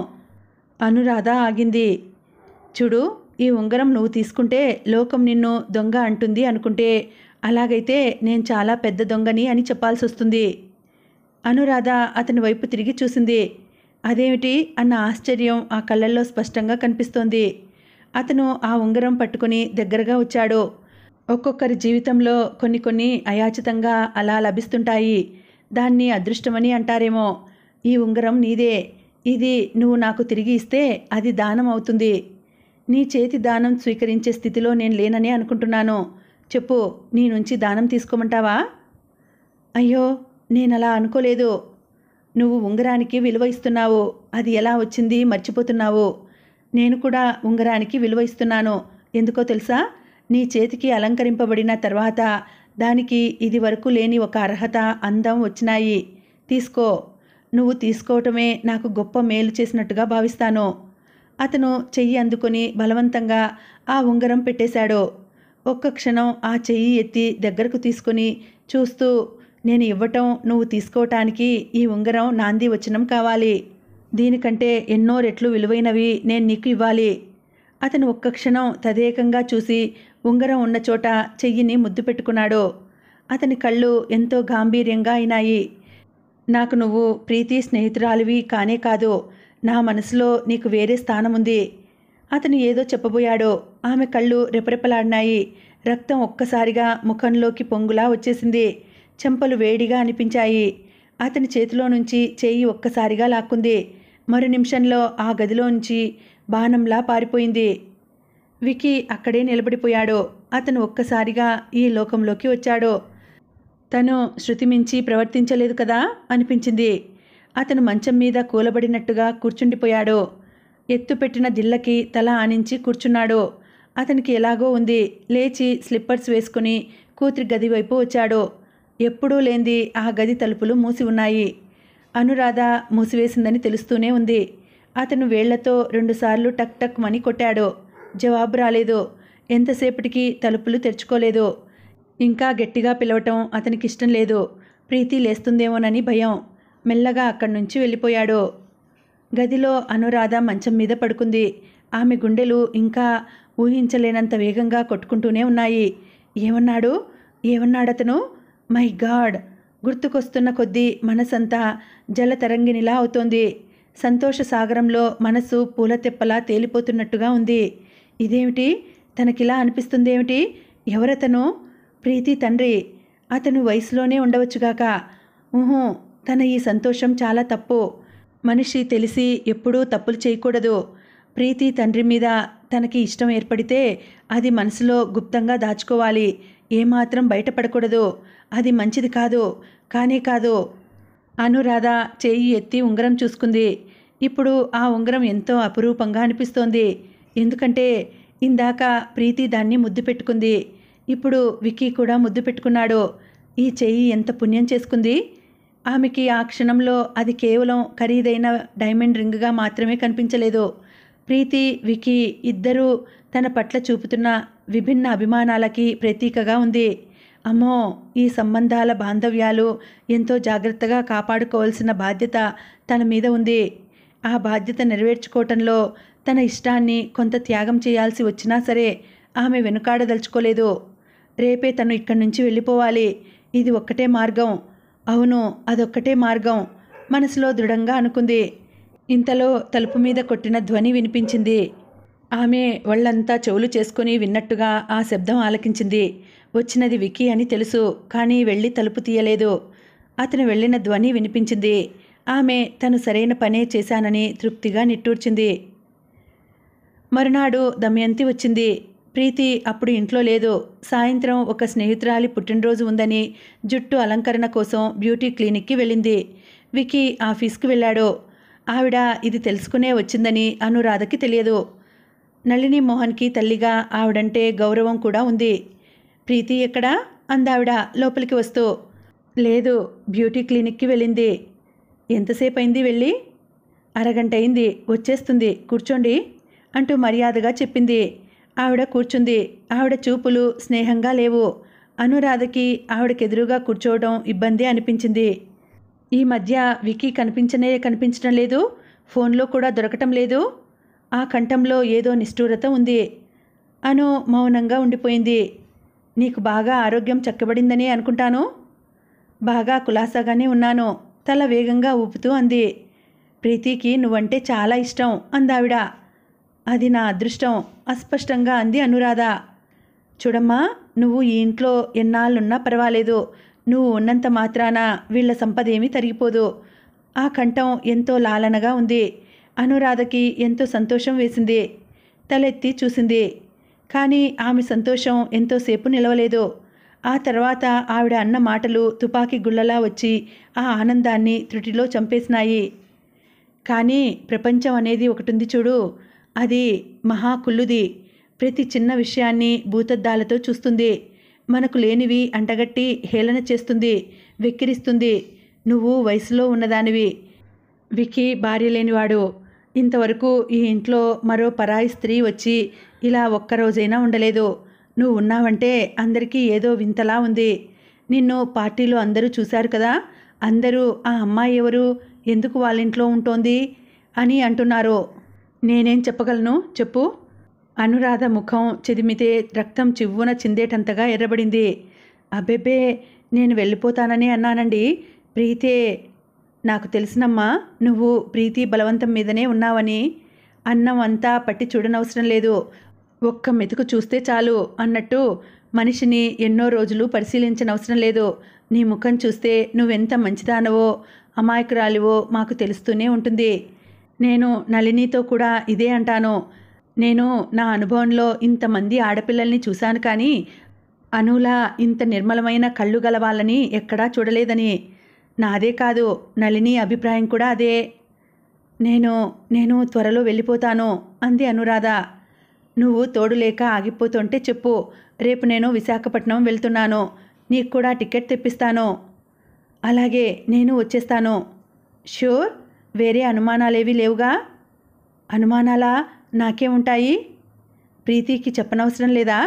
S1: అనురాధ ఆగింది చూడు ఈ ఉంగరం నువ్వు తీసుకుంటే లోకం నిన్ను దొంగ అంటుంది అనుకుంటే అలాగైతే నేను చాలా పెద్ద దొంగని అని చెప్పాల్సి వస్తుంది అనురాధ అతని వైపు తిరిగి చూసింది అదేమిటి అన్న ఆశ్చర్యం ఆ కళ్ళల్లో స్పష్టంగా కనిపిస్తోంది అతను ఆ ఉంగరం పట్టుకుని దగ్గరగా వచ్చాడు ఒక్కొక్కరి జీవితంలో కొన్ని కొన్ని అయాచితంగా అలా లభిస్తుంటాయి దాన్ని అదృష్టమని అంటారేమో ఈ ఉంగరం నీదే ఇది నువ్వు నాకు తిరిగి ఇస్తే అది దానం అవుతుంది నీ చేతి దానం స్వీకరించే స్థితిలో నేను లేననే అనుకుంటున్నాను చెప్పు నీ నుంచి దానం తీసుకోమంటావా అయ్యో నేనలా అనుకోలేదు నువ్వు ఉంగరానికి విలువ ఇస్తున్నావు అది ఎలా వచ్చింది మర్చిపోతున్నావు నేను కూడా ఉంగరానికి విలువ ఇస్తున్నాను ఎందుకో తెలుసా నీ చేతికి అలంకరింపబడిన తర్వాత దానికి ఇది వరకు లేని ఒక అర్హత అందం వచ్చినాయి తీసుకో నువ్వు తీసుకోవటమే నాకు గొప్ప మేలు చేసినట్టుగా భావిస్తాను అతను చెయ్యి అందుకొని బలవంతంగా ఆ ఉంగరం పెట్టేశాడో ఒక్క క్షణం ఆ చెయ్యి ఎత్తి దగ్గరకు తీసుకుని చూస్తూ నేను ఇవ్వటం నువ్వు తీసుకోవటానికి ఈ ఉంగరం నాంది వచనం కావాలి దీనికంటే ఎన్నో రెట్లు విలువైనవి నేను నీకు ఇవ్వాలి అతను ఒక్క క్షణం తదేకంగా చూసి ఉంగరం ఉన్న చోట చెయ్యిని ముద్దు పెట్టుకున్నాడు అతని కళ్ళు ఎంతో గాంభీర్యంగా అయినాయి నాకు నువ్వు ప్రీతి స్నేహితురాలివి కానే కాదు నా మనసులో నీకు వేరే స్థానం ఉంది అతను ఏదో చెప్పబోయాడో ఆమె కళ్ళు రెపరెపలాడినాయి రక్తం ఒక్కసారిగా ముఖంలోకి పొంగులా వచ్చేసింది చెంపలు వేడిగా అనిపించాయి అతని చేతిలో నుంచి చేయి ఒక్కసారిగా లాక్కుంది మరు నిమిషంలో ఆ గదిలో నుంచి బాణంలా పారిపోయింది వికీ అక్కడే నిలబడిపోయాడో అతను ఒక్కసారిగా ఈ లోకంలోకి వచ్చాడు తను శృతిమించి ప్రవర్తించలేదు కదా అనిపించింది అతను మంచం మీద కూలబడినట్టుగా కూర్చుండిపోయాడు ఎత్తుపెట్టిన దిల్లకి తల ఆనించి కూర్చున్నాడు అతనికి ఎలాగో ఉంది లేచి స్లిప్పర్స్ వేసుకుని కూతురి గది వైపు వచ్చాడు ఎప్పుడూ లేంది ఆ గది తలుపులు మూసి ఉన్నాయి అనురాధ మూసివేసిందని తెలుస్తూనే ఉంది అతను వేళ్లతో రెండుసార్లు టక్ టక్ మని కొట్టాడు జవాబు రాలేదు ఎంతసేపటికి తలుపులు తెరుచుకోలేదు ఇంకా గట్టిగా పిలవటం అతనికిష్టం లేదు ప్రీతి లేస్తుందేమోనని భయం మెల్లగా అక్కడి నుంచి వెళ్ళిపోయాడు గదిలో అనురాధ మంచం మీద పడుకుంది ఆమె గుండెలు ఇంకా ఊహించలేనంత వేగంగా కొట్టుకుంటూనే ఉన్నాయి ఏమన్నాడు ఏమన్నాడతను మై గాడ్ గుర్తుకొస్తున్న కొద్దీ మనసంతా జలతరంగినిలా అవుతోంది సంతోష సాగరంలో మనసు పూల తెప్పలా తేలిపోతున్నట్టుగా ఉంది ఇదేమిటి తనకిలా అనిపిస్తుందేమిటి ఎవరతను ప్రీతి తండ్రి అతను వయసులోనే ఉండవచ్చుగాక ఊహూ తన ఈ సంతోషం చాలా తప్పు మనిషి తెలిసి ఎప్పుడూ తప్పులు చేయకూడదు ప్రీతి తండ్రి మీద తనకి ఇష్టం ఏర్పడితే అది మనసులో గుప్తంగా దాచుకోవాలి ఏమాత్రం బయటపడకూడదు అది మంచిది కాదు కానే కాదు అనురాధ చేయి ఎత్తి ఉంగరం చూసుకుంది ఇప్పుడు ఆ ఉంగరం ఎంతో అపురూపంగా అనిపిస్తోంది ఎందుకంటే ఇందాక ప్రీతి దాన్ని ముద్దు పెట్టుకుంది ఇప్పుడు విక్కీ కూడా ముద్దు పెట్టుకున్నాడు ఈ చెయ్యి ఎంత పుణ్యం చేసుకుంది ఆమెకి ఆ క్షణంలో అది కేవలం ఖరీదైన డైమండ్ రింగ్గా మాత్రమే కనిపించలేదు ప్రీతి వికి ఇద్దరూ తన పట్ల చూపుతున్న విభిన్న అభిమానాలకి ప్రతీకగా ఉంది అమ్మో ఈ సంబంధాల బాంధవ్యాలు ఎంతో జాగ్రత్తగా కాపాడుకోవాల్సిన బాధ్యత తన మీద ఉంది ఆ బాధ్యత నెరవేర్చుకోవటంలో తన ఇష్టాన్ని కొంత త్యాగం చేయాల్సి వచ్చినా సరే ఆమె వెనుకాడదలుచుకోలేదు రేపే తను ఇక్కడి నుంచి వెళ్ళిపోవాలి ఇది ఒక్కటే మార్గం అవును అదొక్కటే మార్గం మనసులో దృఢంగా అనుకుంది ఇంతలో తలుపు మీద కొట్టిన ధ్వని వినిపించింది ఆమె వాళ్ళంతా చెవులు చేసుకుని విన్నట్టుగా ఆ శబ్దం ఆలకించింది వచ్చినది వికి అని తెలుసు కానీ వెళ్ళి తలుపు తీయలేదు అతను వెళ్ళిన ధ్వని వినిపించింది ఆమె తను సరైన పనే చేశానని తృప్తిగా నిట్టూర్చింది మరునాడు దమయంతి వచ్చింది ప్రీతి అప్పుడు ఇంట్లో లేదు సాయంత్రం ఒక స్నేహితురాలి పుట్టినరోజు ఉందని జుట్టు అలంకరణ కోసం బ్యూటీ క్లినిక్కి వెళ్ళింది వికీ ఆఫీస్కి వెళ్ళాడు ఆవిడ ఇది తెలుసుకునే వచ్చిందని అనురాధకి తెలియదు నళిని మోహన్కి తల్లిగా ఆవిడంటే గౌరవం కూడా ఉంది ప్రీతి ఎక్కడా అందావిడ లోపలికి వస్తూ లేదు బ్యూటీ క్లినిక్కి వెళ్ళింది ఎంతసేపు అయింది వెళ్ళి అరగంట అయింది వచ్చేస్తుంది కూర్చోండి అంటూ మర్యాదగా చెప్పింది ఆవిడ కూర్చుంది ఆవిడ చూపులు స్నేహంగా లేవు అనురాధకి ఆవిడకెదురుగా కూర్చోవడం ఇబ్బంది అనిపించింది ఈ మధ్య వికీ కనిపించనే కనిపించడం లేదు ఫోన్లో కూడా దొరకటం లేదు ఆ కంఠంలో ఏదో నిష్ఠూరత ఉంది అను మౌనంగా ఉండిపోయింది నీకు బాగా ఆరోగ్యం చక్కబడిందని అనుకుంటాను బాగా కులాసాగానే ఉన్నాను తల వేగంగా ఊపుతూ అంది ప్రీతికి నువ్వంటే చాలా ఇష్టం అందావిడ అది నా అదృష్టం అస్పష్టంగా అంది అనురాధ చూడమ్మా నువ్వు ఈ ఇంట్లో ఎన్నాళ్ళున్నా పర్వాలేదు నువ్వు ఉన్నంత మాత్రాన వీళ్ల సంపద ఏమీ తరిగిపోదు ఆ కంఠం ఎంతో లాలనగా ఉంది అనురాధకి ఎంతో సంతోషం వేసింది తలెత్తి చూసింది కానీ ఆమె సంతోషం ఎంతోసేపు నిలవలేదు ఆ తర్వాత ఆవిడ అన్న మాటలు తుపాకీ గుళ్ళలా వచ్చి ఆ ఆనందాన్ని త్రుటిలో చంపేసినాయి కానీ ప్రపంచం అనేది ఒకటి ఉంది చూడు అది మహాకుల్లుది ప్రతి చిన్న విషయాన్ని భూతద్దాలతో చూస్తుంది మనకు లేనివి అంటగట్టి హేళన చేస్తుంది వెక్కిరిస్తుంది నువ్వు వయసులో ఉన్నదానివి వికి భార్య లేనివాడు ఇంతవరకు ఈ ఇంట్లో మరో పరాయి స్త్రీ వచ్చి ఇలా ఒక్కరోజైనా ఉండలేదు నువ్వు ఉన్నావంటే అందరికీ ఏదో వింతలా ఉంది నిన్ను పార్టీలో అందరూ చూశారు కదా అందరూ ఆ అమ్మాయి ఎవరు ఎందుకు వాళ్ళ ఇంట్లో ఉంటోంది అని అంటున్నారు నేనేం చెప్పగలను చెప్పు అనురాధ ముఖం చెదిమితే రక్తం చివ్వున చిందేటంతగా ఎర్రబడింది అబ్బెబ్బే నేను వెళ్ళిపోతానని అన్నానండి ప్రీతే నాకు తెలిసినమ్మా నువ్వు ప్రీతి బలవంతం మీదనే ఉన్నావని అన్నం అంతా పట్టి చూడనవసరం లేదు ఒక్క మెతుకు చూస్తే చాలు అన్నట్టు మనిషిని ఎన్నో రోజులు పరిశీలించనవసరం లేదు నీ ముఖం చూస్తే నువ్వెంత మంచిదానవో అమాయకురాలివో మాకు తెలుస్తూనే ఉంటుంది నేను నళినితో కూడా ఇదే అంటాను నేను నా అనుభవంలో ఇంతమంది ఆడపిల్లల్ని చూశాను కానీ అనులా ఇంత నిర్మలమైన కళ్ళు గలవాలని ఎక్కడా చూడలేదని నాదే కాదు నళిని అభిప్రాయం కూడా అదే నేను నేను త్వరలో వెళ్ళిపోతాను అంది అనురాధ నువ్వు తోడు లేక ఆగిపోతుంటే చెప్పు రేపు నేను విశాఖపట్నం వెళ్తున్నాను నీకు కూడా టికెట్ తెప్పిస్తాను అలాగే నేను వచ్చేస్తాను షూర్ వేరే అనుమానాలేవీ లేవుగా అనుమానాలా నాకే ఉంటాయి ప్రీతికి చెప్పనవసరం లేదా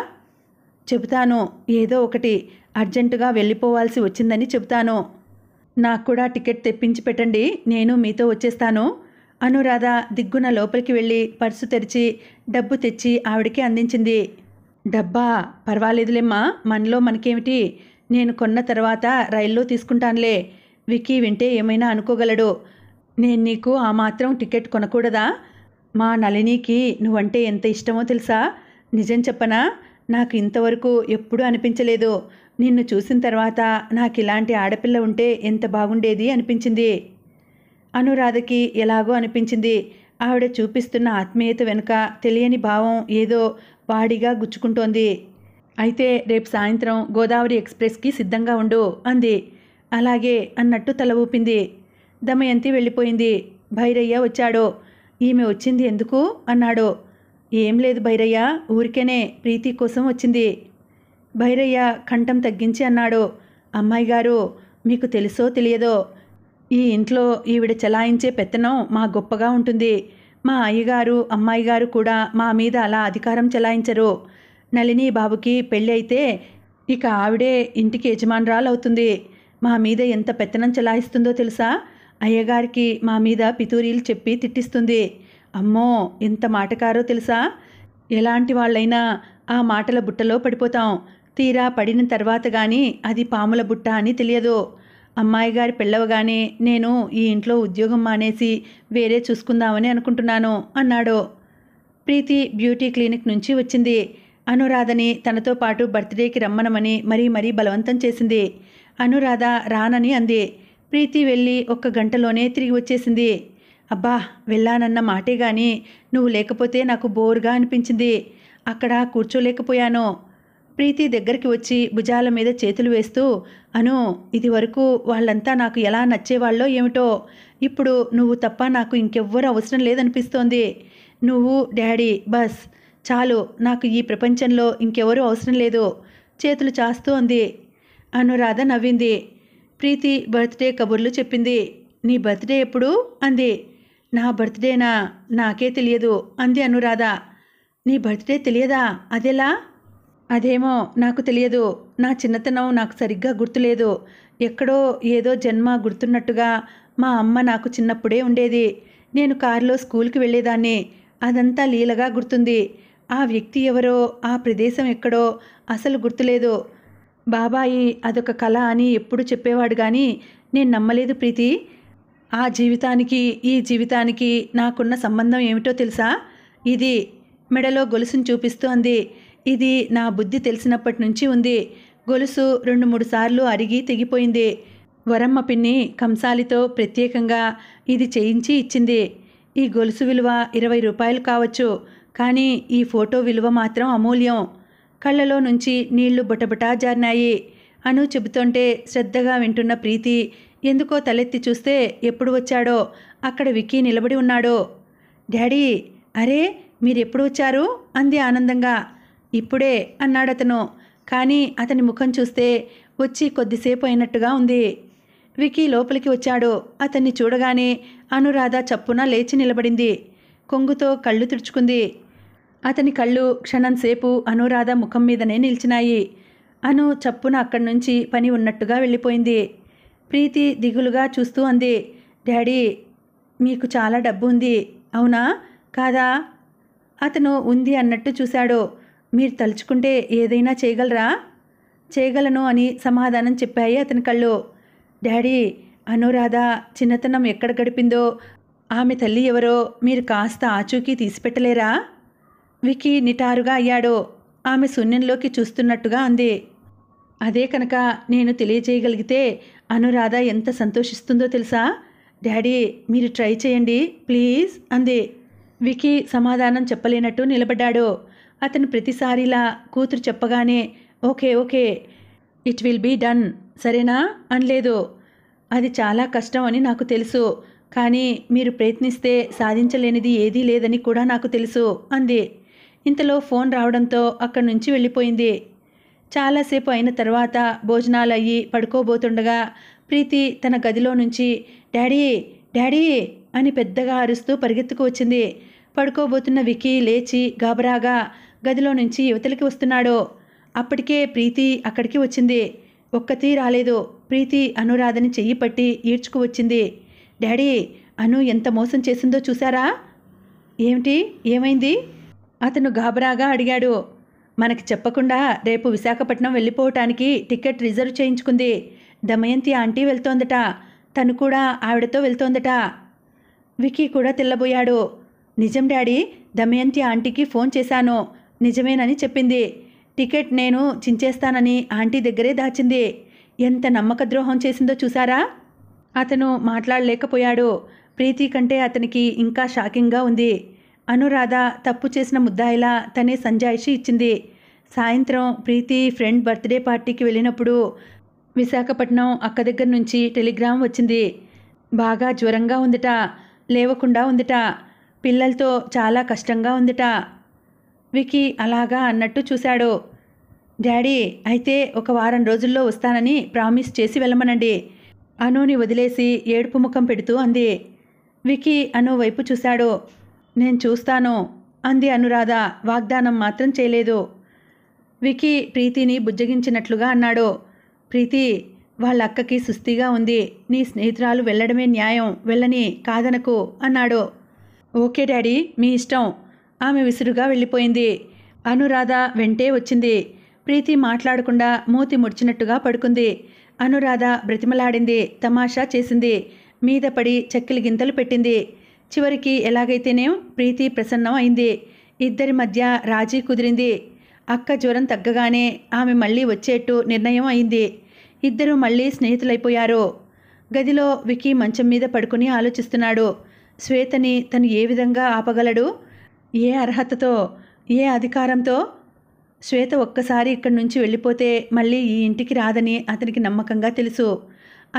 S1: చెబుతాను ఏదో ఒకటి అర్జెంటుగా వెళ్ళిపోవాల్సి వచ్చిందని చెబుతాను నాకు కూడా టికెట్ తెప్పించి పెట్టండి నేను మీతో వచ్చేస్తాను అనురాధ దిగ్గున లోపలికి వెళ్ళి పర్సు తెరిచి డబ్బు తెచ్చి ఆవిడికి అందించింది డబ్బా పర్వాలేదులేమ్మా మనలో మనకేమిటి నేను కొన్న తర్వాత రైల్లో తీసుకుంటానులే వికీ వింటే ఏమైనా అనుకోగలడు నేను నీకు ఆ మాత్రం టికెట్ కొనకూడదా మా నళినికి నువ్వంటే ఎంత ఇష్టమో తెలుసా నిజం చెప్పనా నాకు ఇంతవరకు ఎప్పుడూ అనిపించలేదు నిన్ను చూసిన తర్వాత నాకు ఇలాంటి ఆడపిల్ల ఉంటే ఎంత బాగుండేది అనిపించింది అనురాధకి ఎలాగో అనిపించింది ఆవిడ చూపిస్తున్న ఆత్మీయత వెనుక తెలియని భావం ఏదో వాడిగా గుచ్చుకుంటోంది అయితే రేపు సాయంత్రం గోదావరి ఎక్స్ప్రెస్కి సిద్ధంగా ఉండు అంది అలాగే అన్నట్టు తల ఊపింది దమయంతి వెళ్ళిపోయింది భైరయ్య వచ్చాడో ఈమె వచ్చింది ఎందుకు అన్నాడు ఏం లేదు భైరయ్య ఊరికేనే ప్రీతి కోసం వచ్చింది భైరయ్య కంఠం తగ్గించి అన్నాడు అమ్మాయి గారు మీకు తెలుసో తెలియదో ఈ ఇంట్లో ఈవిడ చలాయించే పెత్తనం మా గొప్పగా ఉంటుంది మా అయ్యగారు అమ్మాయి గారు కూడా మా మీద అలా అధికారం చలాయించరు నళిని బాబుకి పెళ్ళి అయితే ఇక ఆవిడే ఇంటికి యజమానురాలు అవుతుంది మా మీద ఎంత పెత్తనం చలాయిస్తుందో తెలుసా అయ్యగారికి మా మీద పితూరీలు చెప్పి తిట్టిస్తుంది అమ్మో ఎంత మాటకారో తెలుసా ఎలాంటి వాళ్ళైనా ఆ మాటల బుట్టలో పడిపోతాం తీరా పడిన తర్వాత కానీ అది పాముల బుట్ట అని తెలియదు అమ్మాయి గారి పెళ్ళవగానే నేను ఈ ఇంట్లో ఉద్యోగం మానేసి వేరే చూసుకుందామని అనుకుంటున్నాను అన్నాడు ప్రీతి బ్యూటీ క్లినిక్ నుంచి వచ్చింది అనురాధని తనతో పాటు బర్త్డేకి రమ్మనమని మరీ మరీ బలవంతం చేసింది అనురాధ రానని అంది ప్రీతి వెళ్ళి ఒక్క గంటలోనే తిరిగి వచ్చేసింది అబ్బా వెళ్ళానన్న మాటే గాని నువ్వు లేకపోతే నాకు బోరుగా అనిపించింది అక్కడ కూర్చోలేకపోయాను ప్రీతి దగ్గరికి వచ్చి భుజాల మీద చేతులు వేస్తూ అను ఇది వరకు వాళ్ళంతా నాకు ఎలా నచ్చేవాళ్ళో ఏమిటో ఇప్పుడు నువ్వు తప్ప నాకు ఇంకెవ్వరు అవసరం లేదనిపిస్తోంది నువ్వు డాడీ బస్ చాలు నాకు ఈ ప్రపంచంలో ఇంకెవరూ అవసరం లేదు చేతులు చాస్తూ ఉంది అనురాధ నవ్వింది ప్రీతి బర్త్డే కబుర్లు చెప్పింది నీ బర్త్డే ఎప్పుడు అంది నా బర్త్డేనా నాకే తెలియదు అంది అనురాధ నీ బర్త్డే తెలియదా అదెలా అదేమో నాకు తెలియదు నా చిన్నతనం నాకు సరిగ్గా గుర్తులేదు ఎక్కడో ఏదో జన్మ గుర్తున్నట్టుగా మా అమ్మ నాకు చిన్నప్పుడే ఉండేది నేను కారులో స్కూల్కి వెళ్ళేదాన్ని అదంతా లీలగా గుర్తుంది ఆ వ్యక్తి ఎవరో ఆ ప్రదేశం ఎక్కడో అసలు గుర్తులేదు బాబాయి అదొక కళ అని ఎప్పుడు చెప్పేవాడు కానీ నేను నమ్మలేదు ప్రీతి ఆ జీవితానికి ఈ జీవితానికి నాకున్న సంబంధం ఏమిటో తెలుసా ఇది మెడలో గొలుసును చూపిస్తోంది ఇది నా బుద్ధి తెలిసినప్పటి నుంచి ఉంది గొలుసు రెండు మూడు సార్లు అరిగి తెగిపోయింది వరమ్మ పిన్ని కంసాలితో ప్రత్యేకంగా ఇది చేయించి ఇచ్చింది ఈ గొలుసు విలువ ఇరవై రూపాయలు కావచ్చు కానీ ఈ ఫోటో విలువ మాత్రం అమూల్యం కళ్ళలో నుంచి నీళ్లు బుటబుటా జారినాయి అను చెబుతుంటే శ్రద్ధగా వింటున్న ప్రీతి ఎందుకో తలెత్తి చూస్తే ఎప్పుడు వచ్చాడో అక్కడ విక్కీ నిలబడి ఉన్నాడో డాడీ అరే మీరెప్పుడు వచ్చారు అంది ఆనందంగా ఇప్పుడే అన్నాడతను కానీ అతని ముఖం చూస్తే వచ్చి కొద్దిసేపు అయినట్టుగా ఉంది విక్కీ లోపలికి వచ్చాడు అతన్ని చూడగానే అనురాధ చప్పున లేచి నిలబడింది కొంగుతో కళ్ళు తుడుచుకుంది అతని కళ్ళు క్షణం సేపు అనురాధ ముఖం మీదనే నిలిచినాయి అను చప్పున అక్కడి నుంచి పని ఉన్నట్టుగా వెళ్ళిపోయింది ప్రీతి దిగులుగా చూస్తూ అంది డాడీ మీకు చాలా డబ్బు ఉంది అవునా కాదా అతను ఉంది అన్నట్టు చూశాడు మీరు తలుచుకుంటే ఏదైనా చేయగలరా చేయగలను అని సమాధానం చెప్పాయి అతని కళ్ళు డాడీ అనురాధ చిన్నతనం ఎక్కడ గడిపిందో ఆమె తల్లి ఎవరో మీరు కాస్త ఆచూకీ తీసిపెట్టలేరా వికీ నిటారుగా అయ్యాడో ఆమె శూన్యంలోకి చూస్తున్నట్టుగా అంది అదే కనుక నేను తెలియజేయగలిగితే అనురాధ ఎంత సంతోషిస్తుందో తెలుసా డాడీ మీరు ట్రై చేయండి ప్లీజ్ అంది వికీ సమాధానం చెప్పలేనట్టు నిలబడ్డాడు అతను ప్రతిసారిలా కూతురు చెప్పగానే okay okay it will be done సరేనా అనలేదు అది చాలా కష్టం అని నాకు తెలుసు కానీ మీరు ప్రయత్నిస్తే సాధించలేనిది ఏదీ లేదని కూడా నాకు తెలుసు అంది ఇంతలో ఫోన్ రావడంతో అక్కడి నుంచి వెళ్ళిపోయింది చాలాసేపు అయిన తర్వాత భోజనాలు అయ్యి పడుకోబోతుండగా ప్రీతి తన గదిలో నుంచి డాడీ డాడీ అని పెద్దగా అరుస్తూ పరిగెత్తుకు వచ్చింది పడుకోబోతున్న వికీ లేచి గాబరాగా గదిలో నుంచి యువతలకి వస్తున్నాడు అప్పటికే ప్రీతి అక్కడికి వచ్చింది ఒక్కతీ రాలేదు ప్రీతి అనురాధని చెయ్యి పట్టి ఈడ్చుకు వచ్చింది డాడీ అను ఎంత మోసం చేసిందో చూసారా ఏమిటి ఏమైంది అతను గాబరాగా అడిగాడు మనకి చెప్పకుండా రేపు విశాఖపట్నం వెళ్ళిపోవటానికి టికెట్ రిజర్వ్ చేయించుకుంది దమయంతి ఆంటీ వెళ్తోందట తను కూడా ఆవిడతో వెళ్తోందట వికీ కూడా తెల్లబోయాడు నిజం డాడీ దమయంతి ఆంటీకి ఫోన్ చేశాను నిజమేనని చెప్పింది టికెట్ నేను చించేస్తానని ఆంటీ దగ్గరే దాచింది ఎంత నమ్మక ద్రోహం చేసిందో చూసారా అతను మాట్లాడలేకపోయాడు ప్రీతి కంటే అతనికి ఇంకా షాకింగ్గా ఉంది అనురాధ తప్పు చేసిన ముద్దాయిలా తనే సంజాయిషి ఇచ్చింది సాయంత్రం ప్రీతి ఫ్రెండ్ బర్త్డే పార్టీకి వెళ్ళినప్పుడు విశాఖపట్నం అక్క దగ్గర నుంచి టెలిగ్రామ్ వచ్చింది బాగా జ్వరంగా ఉందిట లేవకుండా ఉందిట పిల్లలతో చాలా కష్టంగా ఉందిట వికి అలాగా అన్నట్టు చూశాడు డాడీ అయితే ఒక వారం రోజుల్లో వస్తానని ప్రామిస్ చేసి వెళ్ళమనండి అనుని వదిలేసి ఏడుపు ముఖం పెడుతూ అంది వికి అను వైపు చూశాడు నేను చూస్తాను అంది అనురాధ వాగ్దానం మాత్రం చేయలేదు వికీ ప్రీతిని బుజ్జగించినట్లుగా అన్నాడు ప్రీతి వాళ్ళ అక్కకి సుస్థిగా ఉంది నీ స్నేహితురాలు వెళ్ళడమే న్యాయం వెళ్ళని కాదనకు అన్నాడు ఓకే డాడీ మీ ఇష్టం ఆమె విసురుగా వెళ్ళిపోయింది అనురాధ వెంటే వచ్చింది ప్రీతి మాట్లాడకుండా మూతి ముడిచినట్టుగా పడుకుంది అనురాధ బ్రతిమలాడింది తమాషా చేసింది మీద పడి చెక్కిలి గింతలు పెట్టింది చివరికి ఎలాగైతేనే ప్రీతి ప్రసన్నం అయింది ఇద్దరి మధ్య రాజీ కుదిరింది అక్క జ్వరం తగ్గగానే ఆమె మళ్ళీ వచ్చేట్టు నిర్ణయం అయింది ఇద్దరు మళ్ళీ స్నేహితులైపోయారు గదిలో వికీ మంచం మీద పడుకుని ఆలోచిస్తున్నాడు శ్వేతని తను ఏ విధంగా ఆపగలడు ఏ అర్హతతో ఏ అధికారంతో శ్వేత ఒక్కసారి ఇక్కడి నుంచి వెళ్ళిపోతే మళ్ళీ ఈ ఇంటికి రాదని అతనికి నమ్మకంగా తెలుసు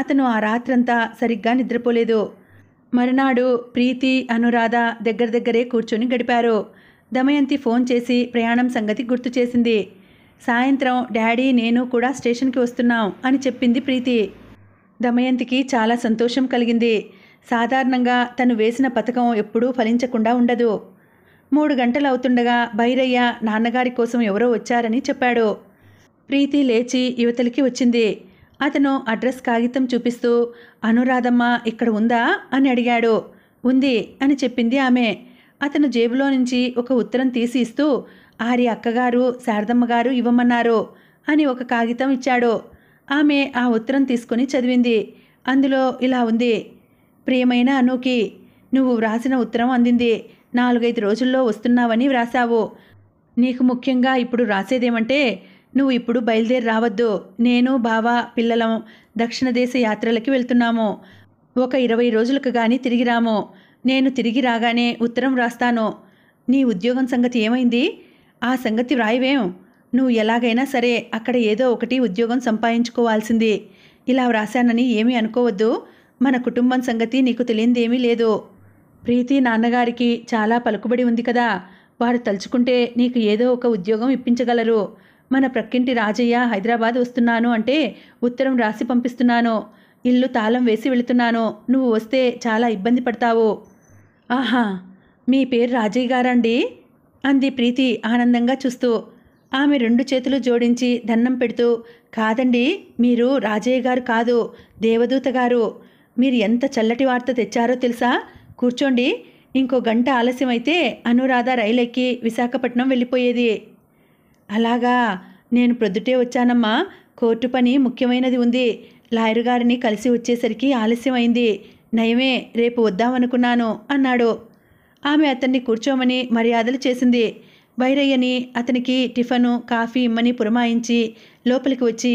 S1: అతను ఆ రాత్రంతా సరిగ్గా నిద్రపోలేదు మరునాడు ప్రీతి అనురాధ దగ్గర దగ్గరే కూర్చొని గడిపారు దమయంతి ఫోన్ చేసి ప్రయాణం సంగతి గుర్తు చేసింది సాయంత్రం డాడీ నేను కూడా స్టేషన్కి వస్తున్నాం అని చెప్పింది ప్రీతి దమయంతికి చాలా సంతోషం కలిగింది సాధారణంగా తను వేసిన పథకం ఎప్పుడూ ఫలించకుండా ఉండదు మూడు గంటలు అవుతుండగా భైరయ్య నాన్నగారి కోసం ఎవరో వచ్చారని చెప్పాడు ప్రీతి లేచి యువతలకి వచ్చింది అతను అడ్రస్ కాగితం చూపిస్తూ అనురాధమ్మ ఇక్కడ ఉందా అని అడిగాడు ఉంది అని చెప్పింది ఆమె అతను జేబులో నుంచి ఒక ఉత్తరం తీసి ఇస్తూ ఆరి అక్కగారు శారదమ్మ గారు ఇవ్వమన్నారు అని ఒక కాగితం ఇచ్చాడు ఆమె ఆ ఉత్తరం తీసుకుని చదివింది అందులో ఇలా ఉంది ప్రియమైన అనూకి నువ్వు వ్రాసిన ఉత్తరం అందింది నాలుగైదు రోజుల్లో వస్తున్నావని వ్రాసావు నీకు ముఖ్యంగా ఇప్పుడు రాసేదేమంటే నువ్వు ఇప్పుడు బయలుదేరి రావద్దు నేను బావ పిల్లలం దక్షిణ దేశ యాత్రలకి వెళ్తున్నాము ఒక ఇరవై రోజులకు కానీ తిరిగి రాము నేను తిరిగి రాగానే ఉత్తరం రాస్తాను నీ ఉద్యోగం సంగతి ఏమైంది ఆ సంగతి వ్రాయవేం నువ్వు ఎలాగైనా సరే అక్కడ ఏదో ఒకటి ఉద్యోగం సంపాదించుకోవాల్సింది ఇలా వ్రాశానని ఏమీ అనుకోవద్దు మన కుటుంబం సంగతి నీకు తెలియదేమీ లేదు ప్రీతి నాన్నగారికి చాలా పలుకుబడి ఉంది కదా వారు తలుచుకుంటే నీకు ఏదో ఒక ఉద్యోగం ఇప్పించగలరు మన ప్రక్కింటి రాజయ్య హైదరాబాద్ వస్తున్నాను అంటే ఉత్తరం రాసి పంపిస్తున్నాను ఇల్లు తాళం వేసి వెళుతున్నాను నువ్వు వస్తే చాలా ఇబ్బంది పడతావు ఆహా మీ పేరు రాజయ్య గారండి అంది ప్రీతి ఆనందంగా చూస్తూ ఆమె రెండు చేతులు జోడించి దండం పెడుతూ కాదండి మీరు రాజయ్య గారు కాదు దేవదూత గారు మీరు ఎంత చల్లటి వార్త తెచ్చారో తెలుసా కూర్చోండి ఇంకో గంట ఆలస్యమైతే అనురాధ రైలెక్కి విశాఖపట్నం వెళ్ళిపోయేది అలాగా నేను ప్రొద్దుటే వచ్చానమ్మా కోర్టు పని ముఖ్యమైనది ఉంది లాయర్ గారిని కలిసి వచ్చేసరికి ఆలస్యమైంది నయమే రేపు వద్దామనుకున్నాను అన్నాడు ఆమె అతన్ని కూర్చోమని మర్యాదలు చేసింది బైరయ్యని అతనికి టిఫను కాఫీ ఇమ్మని పురమాయించి లోపలికి వచ్చి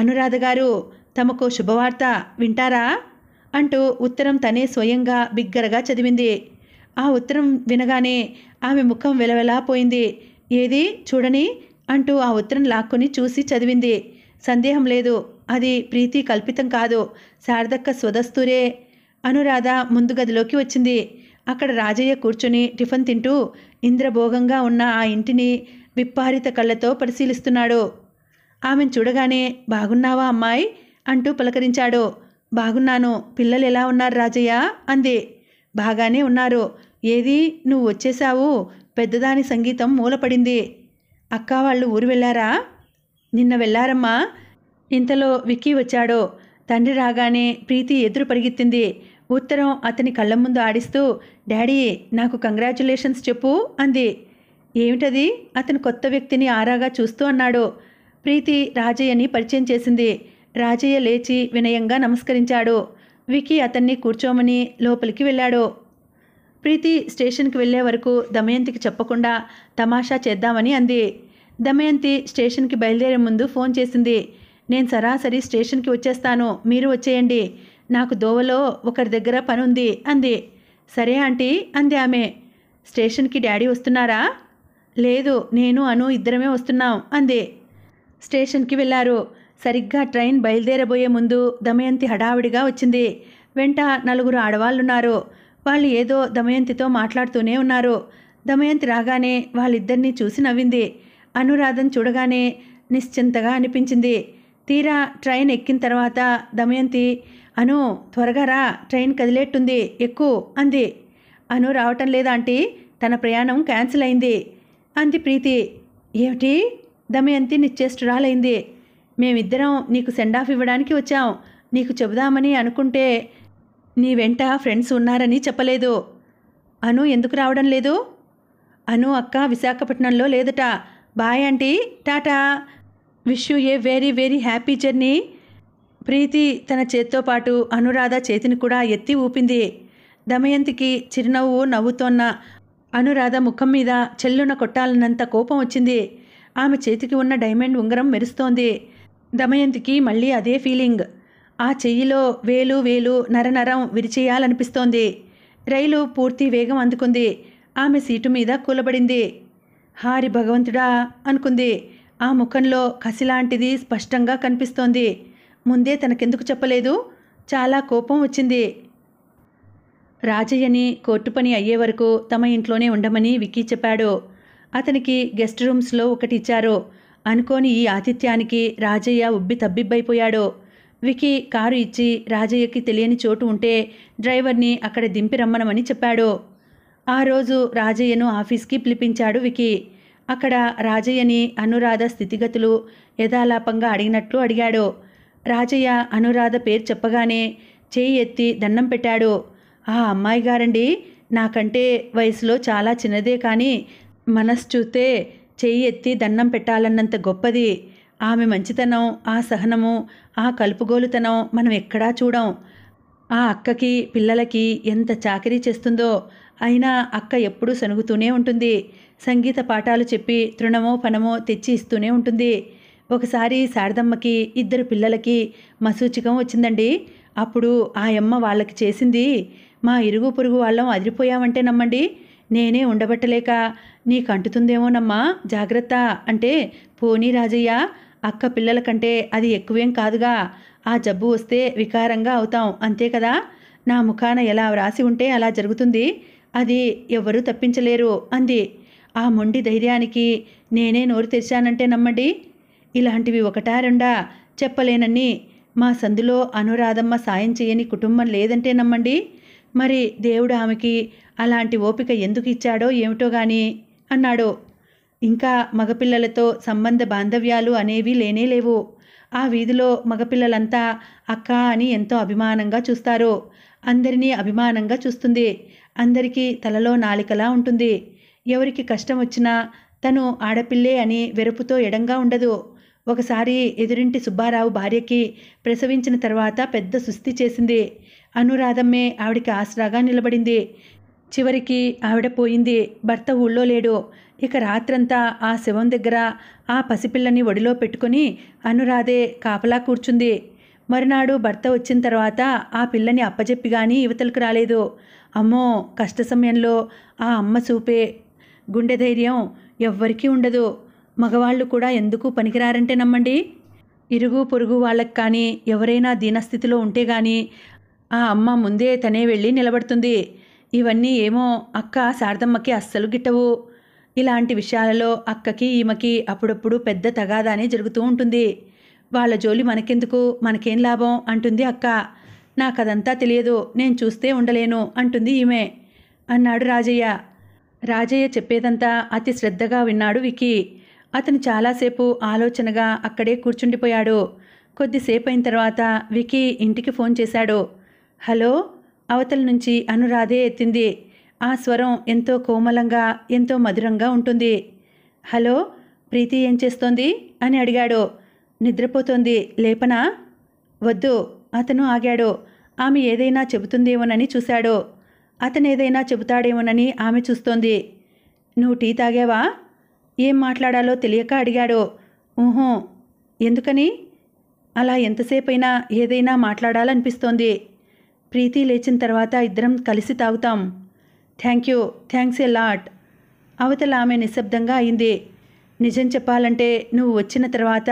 S1: అనురాధ గారు తమకు శుభవార్త వింటారా అంటూ ఉత్తరం తనే స్వయంగా బిగ్గరగా చదివింది ఆ ఉత్తరం వినగానే ఆమె ముఖం వెలవెలా పోయింది ఏది చూడని అంటూ ఆ ఉత్తరం లాక్కొని చూసి చదివింది సందేహం లేదు అది ప్రీతి కల్పితం కాదు శారదక్క స్వదస్తూరే అనురాధ ముందు గదిలోకి వచ్చింది అక్కడ రాజయ్య కూర్చొని టిఫిన్ తింటూ ఇంద్రభోగంగా ఉన్న ఆ ఇంటిని విప్పారిత కళ్ళతో పరిశీలిస్తున్నాడు ఆమెను చూడగానే బాగున్నావా అమ్మాయి అంటూ పలకరించాడు బాగున్నాను పిల్లలు ఎలా ఉన్నారు రాజయ్య అంది బాగానే ఉన్నారు ఏది నువ్వు వచ్చేసావు పెద్దదాని సంగీతం మూలపడింది అక్క వాళ్ళు ఊరు వెళ్ళారా నిన్న వెళ్ళారమ్మా ఇంతలో విక్కీ వచ్చాడు తండ్రి రాగానే ప్రీతి ఎదురు పరిగెత్తింది ఉత్తరం అతని కళ్ళ ముందు ఆడిస్తూ డాడీ నాకు కంగ్రాచులేషన్స్ చెప్పు అంది ఏమిటది అతను కొత్త వ్యక్తిని ఆరాగా చూస్తూ అన్నాడు ప్రీతి రాజయ్యని పరిచయం చేసింది రాజయ్య లేచి వినయంగా నమస్కరించాడు వికీ అతన్ని కూర్చోమని లోపలికి వెళ్ళాడు ప్రీతి స్టేషన్కి వెళ్లే వరకు దమయంతికి చెప్పకుండా తమాషా చేద్దామని అంది దమయంతి స్టేషన్కి బయలుదేరే ముందు ఫోన్ చేసింది నేను సరాసరి స్టేషన్కి వచ్చేస్తాను మీరు వచ్చేయండి నాకు దోవలో ఒకరి దగ్గర పనుంది అంది సరే ఆంటీ అంది ఆమె స్టేషన్కి డాడీ వస్తున్నారా లేదు నేను అను ఇద్దరమే వస్తున్నాం అంది స్టేషన్కి వెళ్ళారు సరిగ్గా ట్రైన్ బయలుదేరబోయే ముందు దమయంతి హడావిడిగా వచ్చింది వెంట నలుగురు ఆడవాళ్ళున్నారు వాళ్ళు ఏదో దమయంతితో మాట్లాడుతూనే ఉన్నారు దమయంతి రాగానే వాళ్ళిద్దరినీ చూసి నవ్వింది అనురాధను చూడగానే నిశ్చింతగా అనిపించింది తీరా ట్రైన్ ఎక్కిన తర్వాత దమయంతి అను త్వరగా రా ట్రైన్ కదిలేట్టుంది ఎక్కువ అంది అను రావటం లేదా ఆంటీ తన ప్రయాణం క్యాన్సిల్ అయింది అంది ప్రీతి ఏమిటి దమయంతి నిశ్చేష్టురాలైంది మేమిద్దరం నీకు సెండ్ ఆఫ్ ఇవ్వడానికి వచ్చాం నీకు చెబుదామని అనుకుంటే నీ వెంట ఫ్రెండ్స్ ఉన్నారని చెప్పలేదు అను ఎందుకు రావడం లేదు అను అక్క విశాఖపట్నంలో లేదట bye aunty tata wish you a very very happy journey Preeti తన చేత్తో పాటు అనురాధ చేతిని కూడా ఎత్తి ఊపింది దమయంతికి చిరునవ్వు నవ్వుతోన్న అనురాధ ముఖం మీద చెల్లున కొట్టాలన్నంత కోపం వచ్చింది ఆమె చేతికి ఉన్న డైమండ్ ఉంగరం మెరుస్తోంది దమయంతికి మళ్ళీ అదే ఫీలింగ్ ఆ చెయ్యిలో వేలు వేలు నరనరం విరిచేయాలనిపిస్తోంది రైలు పూర్తి వేగం అందుకుంది ఆమె సీటు మీద కూలబడింది హారి భగవంతుడా అనుకుంది ఆ ముఖంలో కసిలాంటిది స్పష్టంగా కనిపిస్తోంది ముందే తనకెందుకు చెప్పలేదు చాలా కోపం వచ్చింది రాజయ్యని కోర్టు పని అయ్యే వరకు తమ ఇంట్లోనే ఉండమని విక్కీ చెప్పాడు అతనికి గెస్ట్ రూమ్స్లో ఒకటి ఇచ్చారు అనుకోని ఈ ఆతిథ్యానికి రాజయ్య ఉబ్బి తబ్బిబ్బైపోయాడు వికీ కారు ఇచ్చి రాజయ్యకి తెలియని చోటు ఉంటే డ్రైవర్ని అక్కడ దింపి రమ్మనమని చెప్పాడు ఆ రోజు రాజయ్యను ఆఫీస్కి పిలిపించాడు వికీ అక్కడ రాజయ్యని అనురాధ స్థితిగతులు యథాలాపంగా అడిగినట్లు అడిగాడు రాజయ్య అనురాధ పేరు చెప్పగానే చేయి ఎత్తి దండం పెట్టాడు ఆ అమ్మాయి గారండి నాకంటే వయసులో చాలా చిన్నదే కానీ మనసు చూస్తే చేయి ఎత్తి దండం పెట్టాలన్నంత గొప్పది ఆమె మంచితనం ఆ సహనము ఆ కలుపుగోలుతనం మనం ఎక్కడా చూడం ఆ అక్కకి పిల్లలకి ఎంత చాకరీ చేస్తుందో అయినా అక్క ఎప్పుడూ సనుగుతూనే ఉంటుంది సంగీత పాఠాలు చెప్పి తృణమో పనమో తెచ్చి ఇస్తూనే ఉంటుంది ఒకసారి శారదమ్మకి ఇద్దరు పిల్లలకి మసూచికం వచ్చిందండి అప్పుడు ఆ అమ్మ వాళ్ళకి చేసింది మా ఇరుగు పొరుగు వాళ్ళం అదిరిపోయామంటే నమ్మండి నేనే ఉండబట్టలేక అంటుతుందేమోనమ్మా జాగ్రత్త అంటే పోనీ రాజయ్య అక్క పిల్లల కంటే అది ఎక్కువేం కాదుగా ఆ జబ్బు వస్తే వికారంగా అవుతాం అంతే కదా నా ముఖాన ఎలా వ్రాసి ఉంటే అలా జరుగుతుంది అది ఎవ్వరూ తప్పించలేరు అంది ఆ మొండి ధైర్యానికి నేనే నోరు తెరిచానంటే నమ్మండి ఇలాంటివి ఒకటా రెండా చెప్పలేనని మా సందులో అనురాధమ్మ సాయం చేయని కుటుంబం లేదంటే నమ్మండి మరి దేవుడు ఆమెకి అలాంటి ఓపిక ఎందుకు ఇచ్చాడో ఏమిటో గాని అన్నాడు ఇంకా మగపిల్లలతో సంబంధ బాంధవ్యాలు అనేవి లేనేలేవు ఆ వీధిలో మగపిల్లలంతా అక్క అని ఎంతో అభిమానంగా చూస్తారు అందరినీ అభిమానంగా చూస్తుంది అందరికీ తలలో నాలికలా ఉంటుంది ఎవరికి కష్టం వచ్చినా తను ఆడపిల్లే అని వెరుపుతో ఎడంగా ఉండదు ఒకసారి ఎదురింటి సుబ్బారావు భార్యకి ప్రసవించిన తర్వాత పెద్ద సుస్థి చేసింది అనురాధమ్మే ఆవిడికి ఆసరాగా నిలబడింది చివరికి ఆవిడ పోయింది భర్త ఊళ్ళో లేడు ఇక రాత్రంతా ఆ శివం దగ్గర ఆ పసిపిల్లని ఒడిలో పెట్టుకుని అనురాధే కాపలా కూర్చుంది మరునాడు భర్త వచ్చిన తర్వాత ఆ పిల్లని అప్పజెప్పి కానీ యువతలకు రాలేదు అమ్మో కష్ట సమయంలో ఆ అమ్మ చూపే గుండె ధైర్యం ఎవ్వరికీ ఉండదు మగవాళ్ళు కూడా ఎందుకు పనికిరారంటే నమ్మండి ఇరుగు పొరుగు వాళ్ళకి కానీ ఎవరైనా దీనస్థితిలో ఉంటే కానీ ఆ అమ్మ ముందే తనే వెళ్ళి నిలబడుతుంది ఇవన్నీ ఏమో అక్క శారదమ్మకి అస్సలు గిట్టవు ఇలాంటి విషయాలలో అక్కకి ఈమెకి అప్పుడప్పుడు పెద్ద తగాదానే జరుగుతూ ఉంటుంది వాళ్ళ జోలి మనకెందుకు మనకేం లాభం అంటుంది అక్క నాకదంతా తెలియదు నేను చూస్తే ఉండలేను అంటుంది ఈమె అన్నాడు రాజయ్య రాజయ్య చెప్పేదంతా అతి శ్రద్ధగా విన్నాడు వికి అతను చాలాసేపు ఆలోచనగా అక్కడే కూర్చుండిపోయాడు కొద్దిసేపు అయిన తర్వాత వికీ ఇంటికి ఫోన్ చేశాడు హలో అవతల నుంచి అనురాధే ఎత్తింది ఆ స్వరం ఎంతో కోమలంగా ఎంతో మధురంగా ఉంటుంది హలో ప్రీతి ఏం చేస్తోంది అని అడిగాడు నిద్రపోతోంది లేపనా వద్దు అతను ఆగాడు ఆమె ఏదైనా చెబుతుందేమోనని చూశాడు అతను ఏదైనా చెబుతాడేమోనని ఆమె చూస్తోంది నువ్వు టీ తాగావా ఏం మాట్లాడాలో తెలియక అడిగాడు ఊహో ఎందుకని అలా ఎంతసేపైనా ఏదైనా మాట్లాడాలనిపిస్తోంది ప్రీతి లేచిన తర్వాత ఇద్దరం కలిసి తాగుతాం thank you thanks a lot అవతల ఆమె నిశ్శబ్దంగా అయింది నిజం చెప్పాలంటే నువ్వు వచ్చిన తర్వాత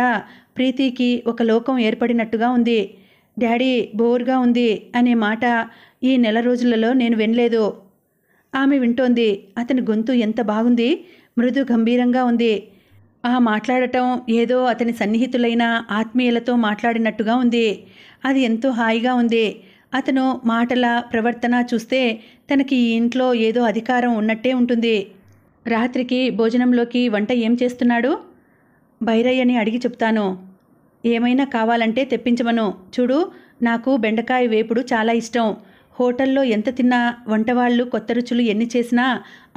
S1: ప్రీతికి ఒక లోకం ఏర్పడినట్టుగా ఉంది డాడీ బోర్గా ఉంది అనే మాట ఈ నెల రోజులలో నేను వినలేదు ఆమె వింటోంది అతని గొంతు ఎంత బాగుంది మృదు గంభీరంగా ఉంది ఆ మాట్లాడటం ఏదో అతని సన్నిహితులైన ఆత్మీయులతో మాట్లాడినట్టుగా ఉంది అది ఎంతో హాయిగా ఉంది అతను మాటల ప్రవర్తన చూస్తే తనకి ఈ ఇంట్లో ఏదో అధికారం ఉన్నట్టే ఉంటుంది రాత్రికి భోజనంలోకి వంట ఏం చేస్తున్నాడు బైరయ్యని అడిగి చెప్తాను ఏమైనా కావాలంటే తెప్పించమను చూడు నాకు బెండకాయ వేపుడు చాలా ఇష్టం హోటల్లో ఎంత తిన్నా వంటవాళ్ళు కొత్త రుచులు ఎన్ని చేసినా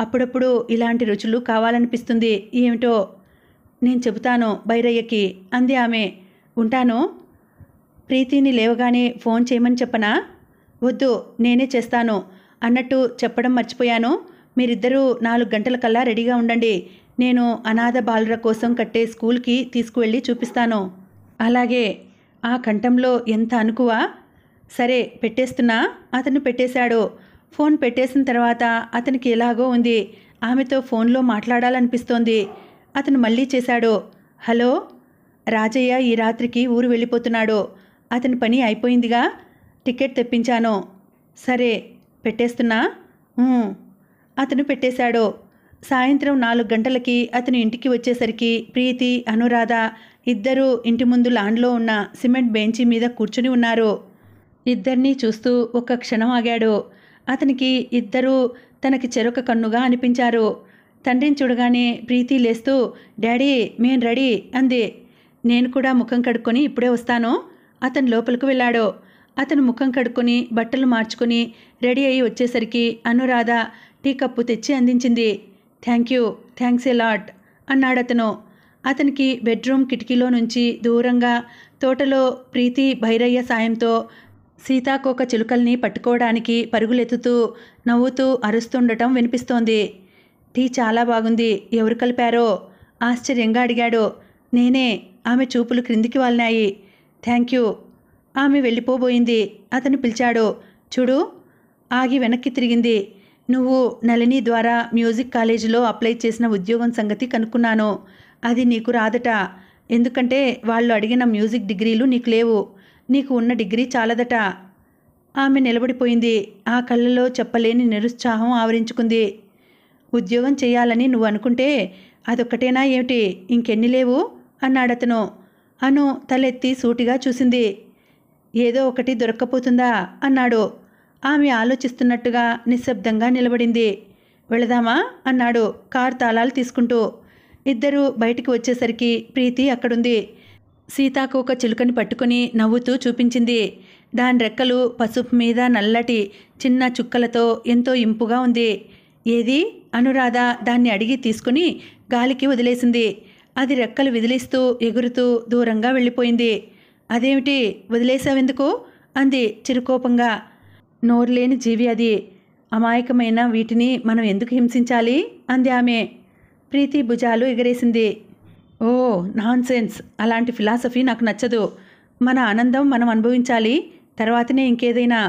S1: అప్పుడప్పుడు ఇలాంటి రుచులు కావాలనిపిస్తుంది ఏమిటో నేను చెబుతాను బైరయ్యకి అంది ఆమె ఉంటాను ప్రీతిని లేవగానే ఫోన్ చేయమని చెప్పనా వద్దు నేనే చేస్తాను అన్నట్టు చెప్పడం మర్చిపోయాను మీరిద్దరూ నాలుగు గంటల కల్లా రెడీగా ఉండండి నేను అనాథ బాలుర కోసం కట్టే స్కూల్కి తీసుకువెళ్ళి చూపిస్తాను అలాగే ఆ కంఠంలో ఎంత అనుకువ సరే పెట్టేస్తున్నా అతను పెట్టేశాడు ఫోన్ పెట్టేసిన తర్వాత అతనికి ఎలాగో ఉంది ఆమెతో ఫోన్లో మాట్లాడాలనిపిస్తోంది అతను మళ్ళీ చేశాడు హలో రాజయ్య ఈ రాత్రికి ఊరు వెళ్ళిపోతున్నాడు అతని పని అయిపోయిందిగా టికెట్ తెప్పించాను సరే పెట్టేస్తున్నా అతను పెట్టేశాడు సాయంత్రం నాలుగు గంటలకి అతను ఇంటికి వచ్చేసరికి ప్రీతి అనురాధ ఇద్దరూ ఇంటి ముందు లాన్లో ఉన్న సిమెంట్ బెంచి మీద కూర్చుని ఉన్నారు ఇద్దరినీ చూస్తూ ఒక క్షణం ఆగాడు అతనికి ఇద్దరూ తనకి చెరొక కన్నుగా అనిపించారు తండ్రిని చూడగానే ప్రీతి లేస్తూ డాడీ మేం రెడీ అంది నేను కూడా ముఖం కడుక్కొని ఇప్పుడే వస్తాను అతను లోపలికి వెళ్ళాడో అతను ముఖం కడుక్కొని బట్టలు మార్చుకొని రెడీ అయ్యి వచ్చేసరికి అనురాధ టీ కప్పు తెచ్చి అందించింది thank you thanks a lot అన్నాడతను అతనికి బెడ్రూమ్ కిటికీలో నుంచి దూరంగా తోటలో ప్రీతి భైరయ్య సాయంతో సీతాకోక చిలుకల్ని పట్టుకోవడానికి పరుగులెత్తుతూ నవ్వుతూ అరుస్తుండటం వినిపిస్తోంది టీ చాలా బాగుంది ఎవరు కలిపారో ఆశ్చర్యంగా అడిగాడు నేనే ఆమె చూపులు క్రిందికి వాలినాయి థ్యాంక్ యూ ఆమె వెళ్ళిపోబోయింది అతను పిలిచాడు చూడు ఆగి వెనక్కి తిరిగింది నువ్వు నళిని ద్వారా మ్యూజిక్ కాలేజీలో అప్లై చేసిన ఉద్యోగం సంగతి కనుక్కున్నాను అది నీకు రాదట ఎందుకంటే వాళ్ళు అడిగిన మ్యూజిక్ డిగ్రీలు నీకు లేవు నీకు ఉన్న డిగ్రీ చాలదట ఆమె నిలబడిపోయింది ఆ కళ్ళలో చెప్పలేని నిరుత్సాహం ఆవరించుకుంది ఉద్యోగం చేయాలని నువ్వు అనుకుంటే అదొక్కటేనా ఏమిటి ఇంకెన్ని లేవు అన్నాడతను అను తలెత్తి సూటిగా చూసింది ఏదో ఒకటి దొరక్కపోతుందా అన్నాడు ఆమె ఆలోచిస్తున్నట్టుగా నిశ్శబ్దంగా నిలబడింది వెళదామా అన్నాడు కార్ తాళాలు తీసుకుంటూ ఇద్దరూ బయటికి వచ్చేసరికి ప్రీతి అక్కడుంది సీతాకోక చిలుకని పట్టుకుని నవ్వుతూ చూపించింది దాని రెక్కలు పసుపు మీద నల్లటి చిన్న చుక్కలతో ఎంతో ఇంపుగా ఉంది ఏది అనురాధ దాన్ని అడిగి తీసుకుని గాలికి వదిలేసింది అది రెక్కలు విదిలిస్తూ ఎగురుతూ దూరంగా వెళ్ళిపోయింది అదేమిటి వదిలేసావెందుకు అంది చిరుకోపంగా నోరులేని జీవి అది అమాయకమైన వీటిని మనం ఎందుకు హింసించాలి అంది ఆమె ప్రీతి భుజాలు ఎగరేసింది ఓ నాన్సెన్స్ అలాంటి ఫిలాసఫీ నాకు నచ్చదు మన ఆనందం మనం అనుభవించాలి తర్వాతనే ఇంకేదైనా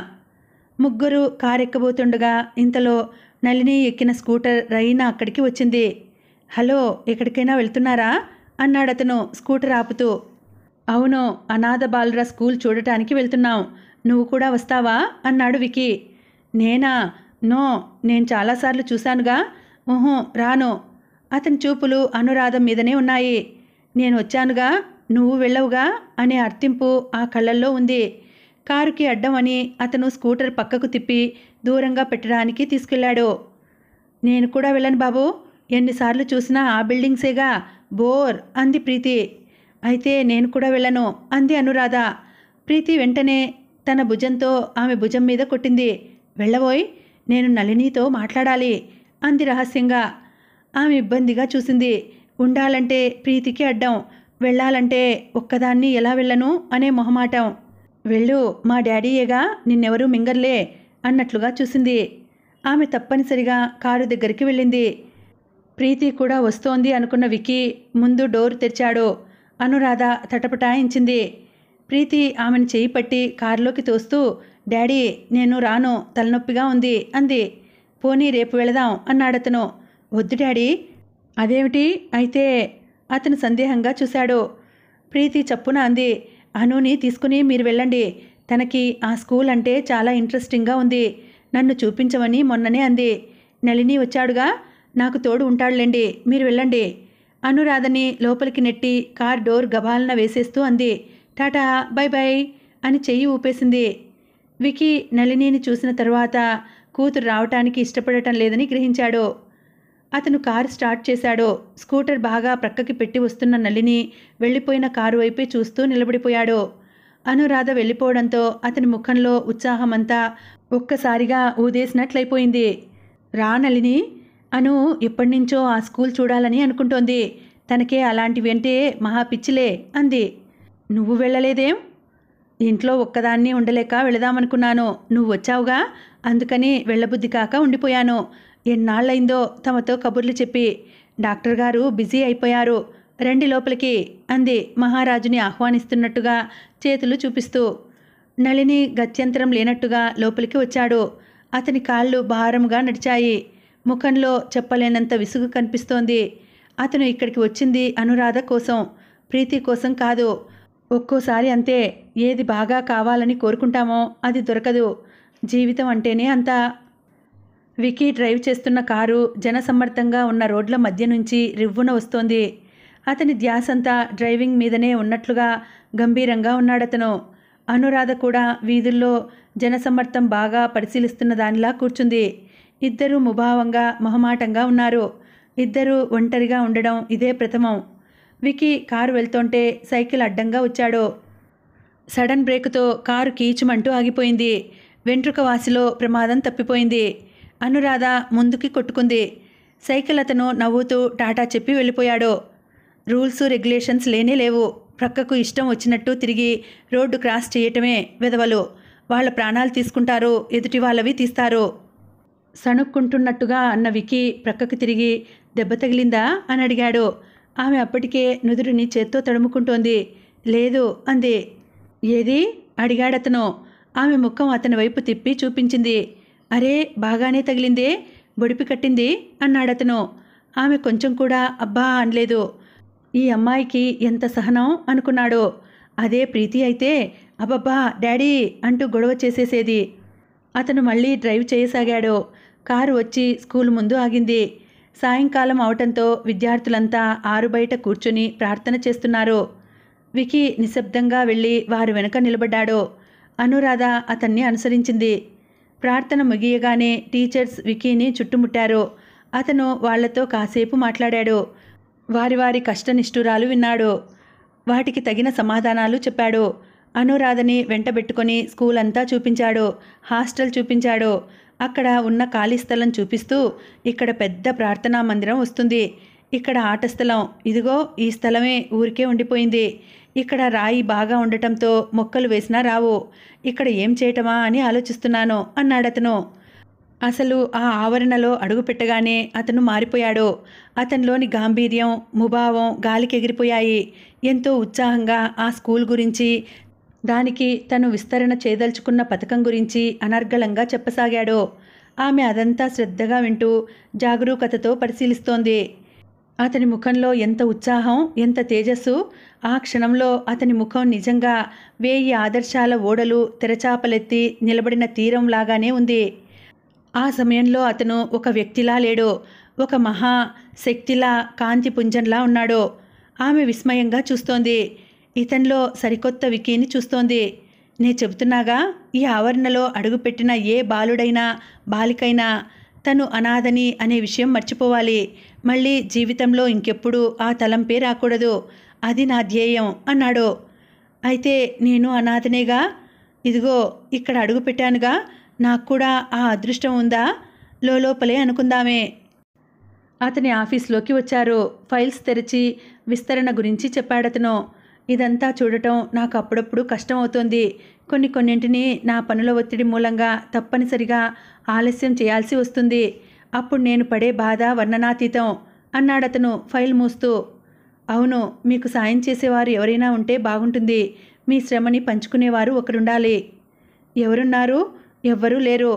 S1: ముగ్గురు కారెక్కబోతుండగా ఇంతలో నళిని ఎక్కిన స్కూటర్ రైనా అక్కడికి వచ్చింది హలో ఎక్కడికైనా వెళ్తున్నారా అన్నాడు అతను స్కూటర్ ఆపుతూ అవును అనాథ బాలురా స్కూల్ చూడటానికి వెళ్తున్నాం నువ్వు కూడా వస్తావా అన్నాడు వికి నేనా నో నేను చాలాసార్లు చూశానుగా ఓహో రాను అతని చూపులు అనురాధం మీదనే ఉన్నాయి నేను వచ్చానుగా నువ్వు వెళ్ళవుగా అనే అర్థింపు ఆ కళ్ళల్లో ఉంది కారుకి అడ్డం అని అతను స్కూటర్ పక్కకు తిప్పి దూరంగా పెట్టడానికి తీసుకెళ్లాడు నేను కూడా వెళ్ళను బాబు ఎన్నిసార్లు చూసినా ఆ బిల్డింగ్సేగా బోర్ అంది ప్రీతి అయితే నేను కూడా వెళ్ళను అంది అనురాధ ప్రీతి వెంటనే తన భుజంతో ఆమె భుజం మీద కొట్టింది వెళ్ళబోయి నేను నళినితో మాట్లాడాలి అంది రహస్యంగా ఆమె ఇబ్బందిగా చూసింది ఉండాలంటే ప్రీతికి అడ్డం వెళ్ళాలంటే ఒక్కదాన్ని ఎలా వెళ్ళను అనే మొహమాటం వెళ్ళు మా డాడీయేగా నిన్నెవరూ మింగర్లే అన్నట్లుగా చూసింది ఆమె తప్పనిసరిగా కారు దగ్గరికి వెళ్ళింది ప్రీతి కూడా వస్తోంది అనుకున్న విక్కీ ముందు డోర్ తెరిచాడు అనురాధ తటపటాయించింది ప్రీతి ఆమెను చేయి పట్టి కారులోకి తోస్తూ డాడీ నేను రాను తలనొప్పిగా ఉంది అంది పోనీ రేపు వెళదాం అన్నాడతను వద్దు డాడీ అదేమిటి అయితే అతను సందేహంగా చూశాడు ప్రీతి చప్పున అంది అనుని తీసుకుని మీరు వెళ్ళండి తనకి ఆ స్కూల్ అంటే చాలా ఇంట్రెస్టింగ్గా ఉంది నన్ను చూపించమని మొన్ననే అంది నళిని వచ్చాడుగా నాకు తోడు ఉంటాడులేండి మీరు వెళ్ళండి అనురాధని లోపలికి నెట్టి కార్ డోర్ గబాలన వేసేస్తూ అంది టాటా బై బై అని చెయ్యి ఊపేసింది వికీ నళినిని చూసిన తర్వాత కూతురు రావటానికి ఇష్టపడటం లేదని గ్రహించాడు అతను కారు స్టార్ట్ చేశాడు స్కూటర్ బాగా ప్రక్కకి పెట్టి వస్తున్న నలిని వెళ్ళిపోయిన కారు వైపే చూస్తూ నిలబడిపోయాడు అనురాధ వెళ్ళిపోవడంతో అతని ముఖంలో ఉత్సాహమంతా ఒక్కసారిగా ఊదేసినట్లయిపోయింది రా నలిని అను ఎప్పటి నుంచో ఆ స్కూల్ చూడాలని అనుకుంటోంది తనకే అలాంటివి మహా పిచ్చిలే అంది నువ్వు వెళ్ళలేదేం ఇంట్లో ఒక్కదాన్ని ఉండలేక వెళదామనుకున్నాను నువ్వు వచ్చావుగా అందుకని వెళ్ళబుద్ధి కాక ఉండిపోయాను ఎన్నాళ్ళైందో తమతో కబుర్లు చెప్పి డాక్టర్ గారు బిజీ అయిపోయారు రండి లోపలికి అంది మహారాజుని ఆహ్వానిస్తున్నట్టుగా చేతులు చూపిస్తూ నళిని గత్యంతరం లేనట్టుగా లోపలికి వచ్చాడు అతని కాళ్ళు భారంగా నడిచాయి ముఖంలో చెప్పలేనంత విసుగు కనిపిస్తోంది అతను ఇక్కడికి వచ్చింది అనురాధ కోసం ప్రీతి కోసం కాదు ఒక్కోసారి అంతే ఏది బాగా కావాలని కోరుకుంటామో అది దొరకదు జీవితం అంటేనే అంత వికీ డ్రైవ్ చేస్తున్న కారు జనసమ్మర్దంగా ఉన్న రోడ్ల మధ్య నుంచి రివ్వున వస్తోంది అతని ధ్యాసంతా డ్రైవింగ్ మీదనే ఉన్నట్లుగా గంభీరంగా ఉన్నాడతను అనురాధ కూడా వీధుల్లో జనసమ్మర్థం బాగా పరిశీలిస్తున్న దానిలా కూర్చుంది ఇద్దరూ ముభావంగా మొహమాటంగా ఉన్నారు ఇద్దరూ ఒంటరిగా ఉండడం ఇదే ప్రథమం వికీ కారు వెళ్తుంటే సైకిల్ అడ్డంగా వచ్చాడు సడన్ బ్రేకుతో కారు కీచుమంటూ ఆగిపోయింది వెంట్రుక వాసిలో ప్రమాదం తప్పిపోయింది అనురాధ ముందుకి కొట్టుకుంది సైకిల్ అతను నవ్వుతూ టాటా చెప్పి వెళ్ళిపోయాడు రూల్స్ రెగ్యులేషన్స్ లేనే లేవు ప్రక్కకు ఇష్టం వచ్చినట్టు తిరిగి రోడ్డు క్రాస్ చేయటమే విధవలు వాళ్ళ ప్రాణాలు తీసుకుంటారు ఎదుటి వాళ్ళవి తీస్తారు సణుక్కుంటున్నట్టుగా అన్న వికి ప్రక్కకు తిరిగి దెబ్బ తగిలిందా అని అడిగాడు ఆమె అప్పటికే నుదురుని చేత్తో తడుముకుంటోంది లేదు అంది ఏది అడిగాడతను ఆమె ముఖం అతని వైపు తిప్పి చూపించింది అరే బాగానే తగిలిందే బొడిపి కట్టింది అన్నాడతను ఆమె కొంచెం కూడా అబ్బా అనలేదు ఈ అమ్మాయికి ఎంత సహనం అనుకున్నాడు అదే ప్రీతి అయితే అబ్బబ్బా డాడీ అంటూ గొడవ చేసేసేది అతను మళ్ళీ డ్రైవ్ చేయసాగాడు కారు వచ్చి స్కూల్ ముందు ఆగింది సాయంకాలం అవటంతో విద్యార్థులంతా ఆరు బయట కూర్చుని ప్రార్థన చేస్తున్నారు వికీ నిశ్శబ్దంగా వెళ్ళి వారు వెనక నిలబడ్డాడు అనురాధ అతన్ని అనుసరించింది ప్రార్థన ముగియగానే టీచర్స్ వికీని చుట్టుముట్టారు అతను వాళ్లతో కాసేపు మాట్లాడాడు వారి వారి కష్టనిష్ఠురాలు విన్నాడు వాటికి తగిన సమాధానాలు చెప్పాడు అనురాధని వెంటబెట్టుకొని స్కూల్ అంతా చూపించాడు హాస్టల్ చూపించాడు అక్కడ ఉన్న ఖాళీ స్థలం చూపిస్తూ ఇక్కడ పెద్ద ప్రార్థనా మందిరం వస్తుంది ఇక్కడ ఆట స్థలం ఇదిగో ఈ స్థలమే ఊరికే ఉండిపోయింది ఇక్కడ రాయి బాగా ఉండటంతో మొక్కలు వేసినా రావు ఇక్కడ ఏం చేయటమా అని ఆలోచిస్తున్నాను అన్నాడతను అసలు ఆ ఆవరణలో అడుగుపెట్టగానే అతను మారిపోయాడు అతనిలోని గాంభీర్యం ముభావం గాలికెగిరిపోయాయి ఎంతో ఉత్సాహంగా ఆ స్కూల్ గురించి దానికి తను విస్తరణ చేయదలుచుకున్న పథకం గురించి అనర్గళంగా చెప్పసాగాడు ఆమె అదంతా శ్రద్ధగా వింటూ జాగరూకతతో పరిశీలిస్తోంది అతని ముఖంలో ఎంత ఉత్సాహం ఎంత తేజస్సు ఆ క్షణంలో అతని ముఖం నిజంగా వేయి ఆదర్శాల ఓడలు తెరచాపలెత్తి నిలబడిన తీరం లాగానే ఉంది ఆ సమయంలో అతను ఒక వ్యక్తిలా లేడు ఒక మహా శక్తిలా కాంతిపుంజంలా ఉన్నాడు ఆమె విస్మయంగా చూస్తోంది ఇతనిలో సరికొత్త వికీని చూస్తోంది నేను చెబుతున్నాగా ఈ ఆవరణలో అడుగుపెట్టిన ఏ బాలుడైనా బాలికైనా తను అనాథని అనే విషయం మర్చిపోవాలి మళ్ళీ జీవితంలో ఇంకెప్పుడు ఆ తలంపే రాకూడదు అది నా ధ్యేయం అన్నాడు అయితే నేను అనాథనేగా ఇదిగో ఇక్కడ అడుగు పెట్టానుగా నాకు కూడా ఆ అదృష్టం ఉందా లోపలే అనుకుందామే అతని ఆఫీస్లోకి వచ్చారు ఫైల్స్ తెరిచి విస్తరణ గురించి చెప్పాడతను ఇదంతా చూడటం నాకు అప్పుడప్పుడు కష్టమవుతుంది కొన్ని కొన్నింటిని నా పనుల ఒత్తిడి మూలంగా తప్పనిసరిగా ఆలస్యం చేయాల్సి వస్తుంది అప్పుడు నేను పడే బాధ వర్ణనాతీతం అన్నాడతను ఫైల్ మూస్తూ అవును మీకు సాయం చేసేవారు ఎవరైనా ఉంటే బాగుంటుంది మీ శ్రమని పంచుకునేవారు ఒకరుండాలి ఎవరున్నారు ఎవ్వరూ లేరు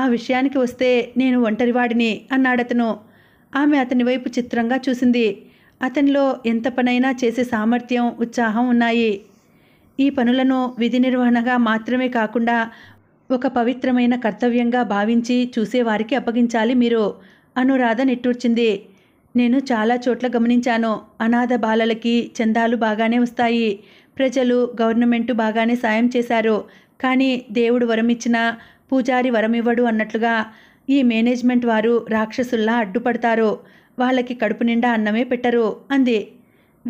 S1: ఆ విషయానికి వస్తే నేను ఒంటరివాడిని అన్నాడతను ఆమె అతని వైపు చిత్రంగా చూసింది అతనిలో ఎంత పనైనా చేసే సామర్థ్యం ఉత్సాహం ఉన్నాయి ఈ పనులను విధి నిర్వహణగా మాత్రమే కాకుండా ఒక పవిత్రమైన కర్తవ్యంగా భావించి చూసేవారికి అప్పగించాలి మీరు అనురాధ నిట్టూర్చింది నేను చాలా చోట్ల గమనించాను అనాథ బాలలకి చందాలు బాగానే వస్తాయి ప్రజలు గవర్నమెంటు బాగానే సాయం చేశారు కానీ దేవుడు వరమిచ్చినా పూజారి వరమివ్వడు అన్నట్లుగా ఈ మేనేజ్మెంట్ వారు రాక్షసుల్లా అడ్డుపడతారు వాళ్ళకి కడుపు నిండా అన్నమే పెట్టరు అంది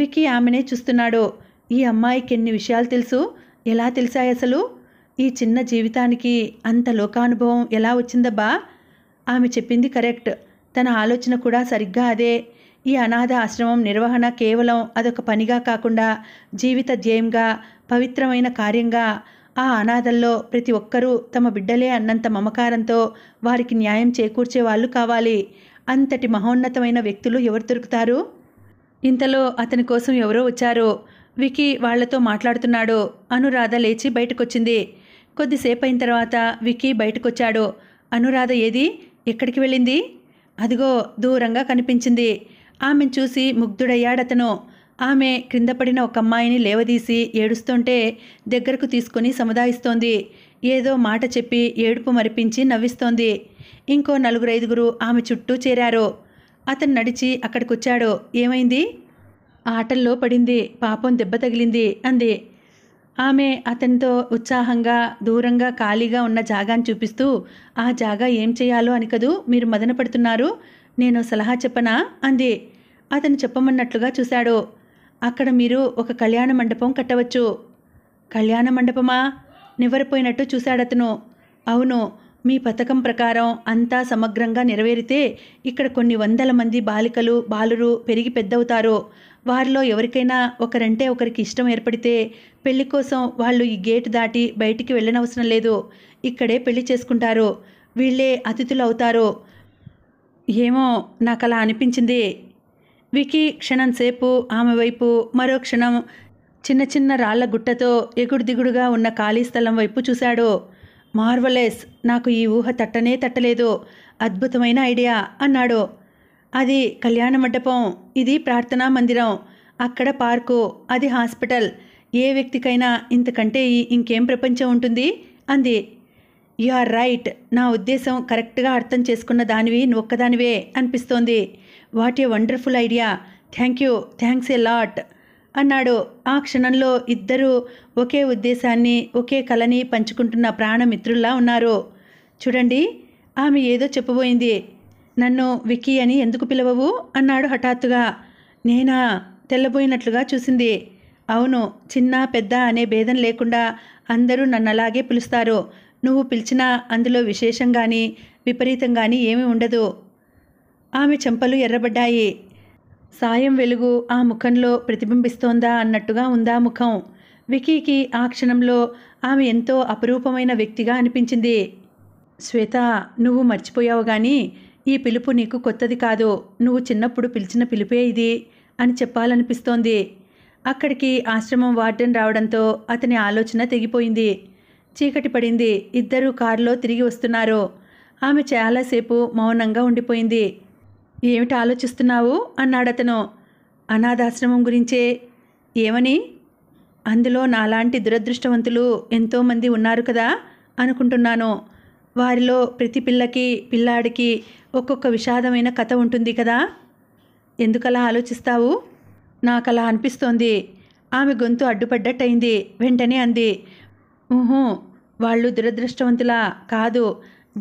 S1: విక్కీ ఆమెనే చూస్తున్నాడు ఈ అమ్మాయికి ఎన్ని విషయాలు తెలుసు ఎలా తెలిసాయి అసలు ఈ చిన్న జీవితానికి అంత లోకానుభవం ఎలా వచ్చిందబ్బా ఆమె చెప్పింది కరెక్ట్ తన ఆలోచన కూడా సరిగ్గా అదే ఈ అనాథ ఆశ్రమం నిర్వహణ కేవలం అదొక పనిగా కాకుండా జీవిత ధ్యేయంగా పవిత్రమైన కార్యంగా ఆ అనాథల్లో ప్రతి ఒక్కరూ తమ బిడ్డలే అన్నంత మమకారంతో వారికి న్యాయం చేకూర్చే వాళ్ళు కావాలి అంతటి మహోన్నతమైన వ్యక్తులు ఎవరు దొరుకుతారు ఇంతలో అతని కోసం ఎవరో వచ్చారు వికీ వాళ్లతో మాట్లాడుతున్నాడు అనురాధ లేచి బయటకొచ్చింది కొద్దిసేపు అయిన తర్వాత వికీ బయటకొచ్చాడు అనురాధ ఏది ఎక్కడికి వెళ్ళింది అదిగో దూరంగా కనిపించింది ఆమెను చూసి ముగ్ధుడయ్యాడతను ఆమె క్రింద పడిన ఒక అమ్మాయిని లేవదీసి ఏడుస్తుంటే దగ్గరకు తీసుకుని సముదాయిస్తోంది ఏదో మాట చెప్పి ఏడుపు మరిపించి నవ్విస్తోంది ఇంకో నలుగురు ఐదుగురు ఆమె చుట్టూ చేరారో అతను నడిచి అక్కడికొచ్చాడో ఏమైంది ఆటల్లో పడింది పాపం దెబ్బ తగిలింది అంది ఆమె అతనితో ఉత్సాహంగా దూరంగా ఖాళీగా ఉన్న జాగాను చూపిస్తూ ఆ జాగా ఏం చేయాలో అని కదూ మీరు మదన పడుతున్నారు నేను సలహా చెప్పనా అంది అతను చెప్పమన్నట్లుగా చూశాడు అక్కడ మీరు ఒక కళ్యాణ మండపం కట్టవచ్చు కళ్యాణ మండపమా నివ్వరిపోయినట్టు చూశాడతను అవును మీ పథకం ప్రకారం అంతా సమగ్రంగా నెరవేరితే ఇక్కడ కొన్ని వందల మంది బాలికలు బాలురు పెరిగి పెద్దవుతారో వారిలో ఎవరికైనా ఒకరంటే ఒకరికి ఇష్టం ఏర్పడితే పెళ్లి కోసం వాళ్ళు ఈ గేట్ దాటి బయటికి వెళ్ళనవసరం లేదు ఇక్కడే పెళ్లి చేసుకుంటారు వీళ్ళే అతిథులు అవుతారు ఏమో నాకు అలా అనిపించింది వికీ క్షణం సేపు ఆమె వైపు మరో క్షణం చిన్న చిన్న రాళ్ల గుట్టతో ఎగుడు దిగుడుగా ఉన్న ఖాళీ స్థలం వైపు చూశాడు మార్వలెస్ నాకు ఈ ఊహ తట్టనే తట్టలేదు అద్భుతమైన ఐడియా అన్నాడు అది కళ్యాణ మండపం ఇది ప్రార్థనా మందిరం అక్కడ పార్కు అది హాస్పిటల్ ఏ వ్యక్తికైనా ఇంతకంటే ఇంకేం ప్రపంచం ఉంటుంది అంది యు ఆర్ రైట్ నా ఉద్దేశం కరెక్ట్గా అర్థం చేసుకున్న దానివి నొక్కదానివే అనిపిస్తోంది what a wonderful idea thank you thanks a lot అన్నాడు ఆ క్షణంలో ఇద్దరూ ఒకే ఉద్దేశాన్ని ఒకే కళని పంచుకుంటున్న ప్రాణమిత్రుల్లా ఉన్నారు చూడండి ఆమె ఏదో చెప్పబోయింది నన్ను విక్కీ అని ఎందుకు పిలవవు అన్నాడు హఠాత్తుగా నేనా తెల్లబోయినట్లుగా చూసింది అవును చిన్న పెద్ద అనే భేదం లేకుండా అందరూ నన్ను అలాగే పిలుస్తారు నువ్వు పిలిచినా అందులో విశేషంగాని విపరీతంగాని ఏమీ ఉండదు ఆమె చెంపలు ఎర్రబడ్డాయి సాయం వెలుగు ఆ ముఖంలో ప్రతిబింబిస్తోందా అన్నట్టుగా ఉందా ముఖం వికీకి ఆ క్షణంలో ఆమె ఎంతో అపురూపమైన వ్యక్తిగా అనిపించింది శ్వేత నువ్వు మర్చిపోయావు కానీ ఈ పిలుపు నీకు కొత్తది కాదు నువ్వు చిన్నప్పుడు పిలిచిన పిలుపే ఇది అని చెప్పాలనిపిస్తోంది అక్కడికి ఆశ్రమం వార్డెన్ రావడంతో అతని ఆలోచన తెగిపోయింది చీకటి పడింది ఇద్దరూ కారులో తిరిగి వస్తున్నారు ఆమె చాలాసేపు మౌనంగా ఉండిపోయింది ఏమిటి ఆలోచిస్తున్నావు అన్నాడతను అనాథాశ్రమం గురించే ఏమని అందులో నాలాంటి దురదృష్టవంతులు ఎంతోమంది ఉన్నారు కదా అనుకుంటున్నాను వారిలో ప్రతి పిల్లకి పిల్లాడికి ఒక్కొక్క విషాదమైన కథ ఉంటుంది కదా ఎందుకలా ఆలోచిస్తావు నాకు అలా అనిపిస్తోంది ఆమె గొంతు అడ్డుపడ్డట్టయింది వెంటనే అంది ఊహూ వాళ్ళు దురదృష్టవంతులా కాదు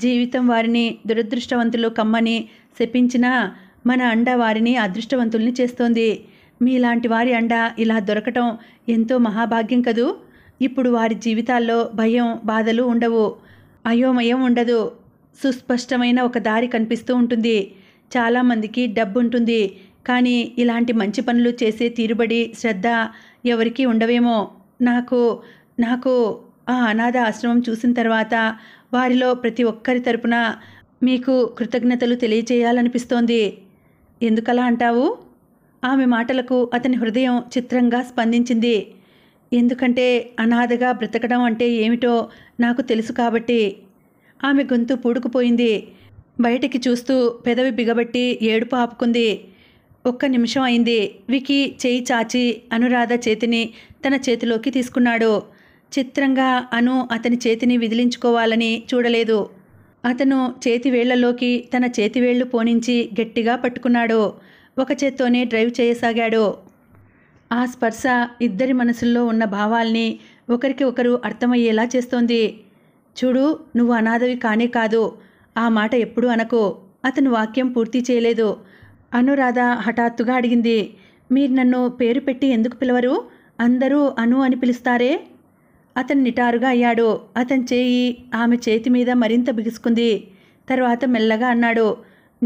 S1: జీవితం వారిని దురదృష్టవంతులు కమ్మని శపించినా మన అండ వారిని అదృష్టవంతుల్ని చేస్తోంది మీలాంటి వారి అండ ఇలా దొరకటం ఎంతో మహాభాగ్యం కదూ ఇప్పుడు వారి జీవితాల్లో భయం బాధలు ఉండవు అయోమయం ఉండదు సుస్పష్టమైన ఒక దారి కనిపిస్తూ ఉంటుంది చాలామందికి డబ్బు ఉంటుంది కానీ ఇలాంటి మంచి పనులు చేసే తీరుబడి శ్రద్ధ ఎవరికీ ఉండవేమో నాకు నాకు ఆ అనాథ ఆశ్రమం చూసిన తర్వాత వారిలో ప్రతి ఒక్కరి తరపున మీకు కృతజ్ఞతలు తెలియచేయాలనిపిస్తోంది ఎందుకలా అంటావు ఆమె మాటలకు అతని హృదయం చిత్రంగా స్పందించింది ఎందుకంటే అనాథగా బ్రతకడం అంటే ఏమిటో నాకు తెలుసు కాబట్టి ఆమె గొంతు పూడుకుపోయింది బయటికి చూస్తూ పెదవి బిగబట్టి ఏడుపు ఆపుకుంది ఒక్క నిమిషం అయింది వికి చేయి చాచి అనురాధ చేతిని తన చేతిలోకి తీసుకున్నాడు చిత్రంగా అను అతని చేతిని విదిలించుకోవాలని చూడలేదు అతను చేతివేళ్లలోకి తన చేతివేళ్లు పోనించి గట్టిగా పట్టుకున్నాడో ఒక చేత్తోనే డ్రైవ్ చేయసాగాడో ఆ స్పర్శ ఇద్దరి మనసుల్లో ఉన్న భావాల్ని ఒకరికి ఒకరు అర్థమయ్యేలా చేస్తోంది చూడు నువ్వు అనాథవి కానే కాదు ఆ మాట ఎప్పుడూ అనకు అతను వాక్యం పూర్తి చేయలేదు అనురాధ హఠాత్తుగా అడిగింది మీరు నన్ను పేరు పెట్టి ఎందుకు పిలవరు అందరూ అను అని పిలుస్తారే అతను నిటారుగా అయ్యాడు అతని చేయి ఆమె చేతి మీద మరింత బిగుసుకుంది తర్వాత మెల్లగా అన్నాడు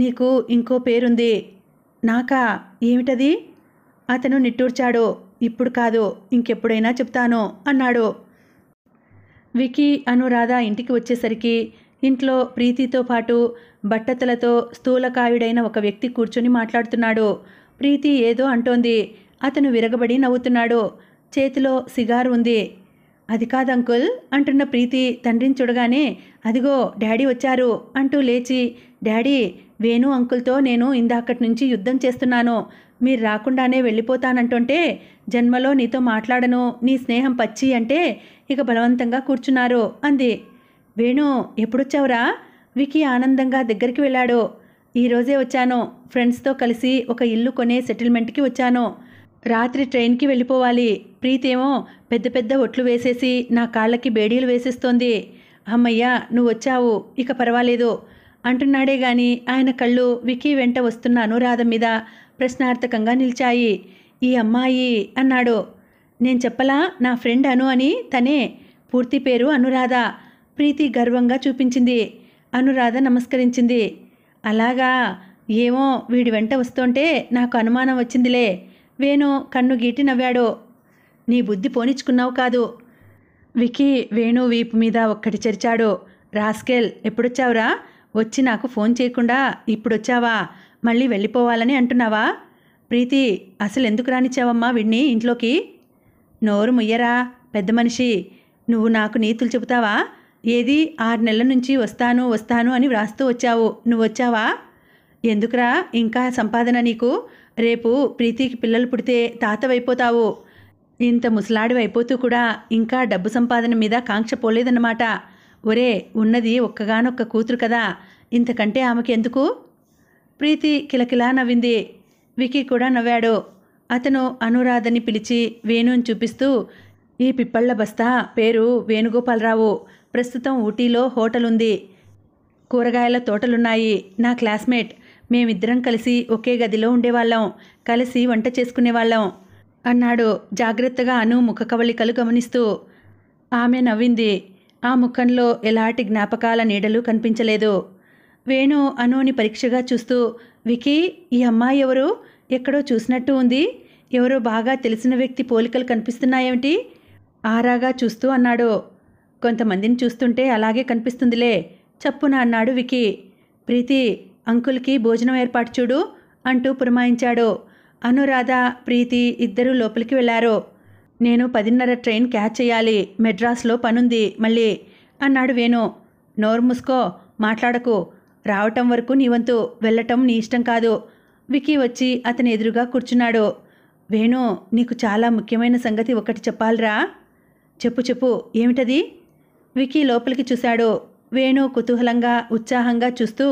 S1: నీకు ఇంకో పేరుంది నాకా ఏమిటది అతను నిట్టూర్చాడు ఇప్పుడు కాదు ఇంకెప్పుడైనా చెప్తాను అన్నాడు వికీ అనురాధ ఇంటికి వచ్చేసరికి ఇంట్లో ప్రీతితో పాటు బట్టతలతో స్థూలకాయుడైన ఒక వ్యక్తి కూర్చొని మాట్లాడుతున్నాడు ప్రీతి ఏదో అంటోంది అతను విరగబడి నవ్వుతున్నాడు చేతిలో సిగారు ఉంది అది కాదు అంకుల్ అంటున్న ప్రీతి తండ్రిని చూడగానే అదిగో డాడీ వచ్చారు అంటూ లేచి డాడీ వేణు అంకుల్తో నేను ఇందాకటి నుంచి యుద్ధం చేస్తున్నాను మీరు రాకుండానే వెళ్ళిపోతానంటుంటే జన్మలో నీతో మాట్లాడను నీ స్నేహం పచ్చి అంటే ఇక బలవంతంగా కూర్చున్నారు అంది వేణు ఎప్పుడొచ్చావురా వికీ ఆనందంగా దగ్గరికి వెళ్ళాడు ఈరోజే వచ్చాను ఫ్రెండ్స్తో కలిసి ఒక ఇల్లు కొనే సెటిల్మెంట్కి వచ్చాను రాత్రి ట్రైన్కి వెళ్ళిపోవాలి ప్రీతేమో పెద్ద పెద్ద ఒట్లు వేసేసి నా కాళ్ళకి బేడీలు వేసేస్తోంది అమ్మయ్యా నువ్వు వచ్చావు ఇక పర్వాలేదు అంటున్నాడే గాని ఆయన కళ్ళు వికీ వెంట వస్తున్న అనురాధం మీద ప్రశ్నార్థకంగా నిలిచాయి ఈ అమ్మాయి అన్నాడు నేను చెప్పలా నా ఫ్రెండ్ అను అని తనే పూర్తి పేరు అనురాధ ప్రీతి గర్వంగా చూపించింది అనురాధ నమస్కరించింది అలాగా ఏమో వీడి వెంట వస్తుంటే నాకు అనుమానం వచ్చిందిలే వేణు కన్ను గీటి నవ్వాడు నీ బుద్ధి పోనిచ్చుకున్నావు కాదు వికీ వేణు వీపు మీద ఒక్కటి చెరిచాడు రాస్కెల్ ఎప్పుడొచ్చావురా వచ్చి నాకు ఫోన్ చేయకుండా ఇప్పుడొచ్చావా మళ్ళీ వెళ్ళిపోవాలని అంటున్నావా ప్రీతి అసలు ఎందుకు రానిచ్చావమ్మా విణ్ణి ఇంట్లోకి నోరు ముయ్యరా పెద్ద మనిషి నువ్వు నాకు నీతులు చెబుతావా ఏది ఆరు నెలల నుంచి వస్తాను వస్తాను అని వ్రాస్తూ వచ్చావు నువ్వు వచ్చావా ఎందుకురా ఇంకా సంపాదన నీకు రేపు ప్రీతికి పిల్లలు పుడితే తాతవైపోతావు ఇంత ముసలాడి అయిపోతూ కూడా ఇంకా డబ్బు సంపాదన మీద కాంక్ష పోలేదన్నమాట ఒరే ఉన్నది ఒక్కగానొక్క కూతురు కదా ఇంతకంటే ఆమెకి ఎందుకు ప్రీతి కిలకిలా నవ్వింది వికీ కూడా నవ్వాడు అతను అనురాధని పిలిచి వేణుని చూపిస్తూ ఈ పిప్పళ్ళ బస్తా పేరు వేణుగోపాలరావు ప్రస్తుతం ఊటీలో హోటల్ ఉంది కూరగాయల తోటలున్నాయి నా క్లాస్మేట్ మేమిద్దరం కలిసి ఒకే గదిలో ఉండేవాళ్ళం కలిసి వంట చేసుకునేవాళ్ళం అన్నాడు జాగ్రత్తగా అను ముఖ కవళికలు గమనిస్తూ ఆమె నవ్వింది ఆ ముఖంలో ఎలాంటి జ్ఞాపకాల నీడలు కనిపించలేదు వేణు అనుని పరీక్షగా చూస్తూ వికీ ఈ అమ్మాయి ఎవరు ఎక్కడో చూసినట్టు ఉంది ఎవరో బాగా తెలిసిన వ్యక్తి పోలికలు కనిపిస్తున్నాయేమిటి ఆరాగా చూస్తూ అన్నాడు కొంతమందిని చూస్తుంటే అలాగే కనిపిస్తుందిలే చప్పున అన్నాడు వికీ ప్రీతి అంకుల్కి భోజనం ఏర్పాటు చూడు అంటూ పురమాయించాడు అనురాధ ప్రీతి ఇద్దరూ లోపలికి వెళ్ళారు నేను పదిన్నర ట్రైన్ క్యాచ్ చేయాలి మెడ్రాస్లో పనుంది మళ్ళీ అన్నాడు వేణు నోరు మూసుకో మాట్లాడకు రావటం వరకు నీ వంతు వెళ్ళటం నీ ఇష్టం కాదు వికీ వచ్చి అతని ఎదురుగా కూర్చున్నాడు వేణు నీకు చాలా ముఖ్యమైన సంగతి ఒకటి చెప్పాలరా చెప్పు చెప్పు ఏమిటది వికీ లోపలికి చూశాడు వేణు కుతూహలంగా ఉత్సాహంగా చూస్తూ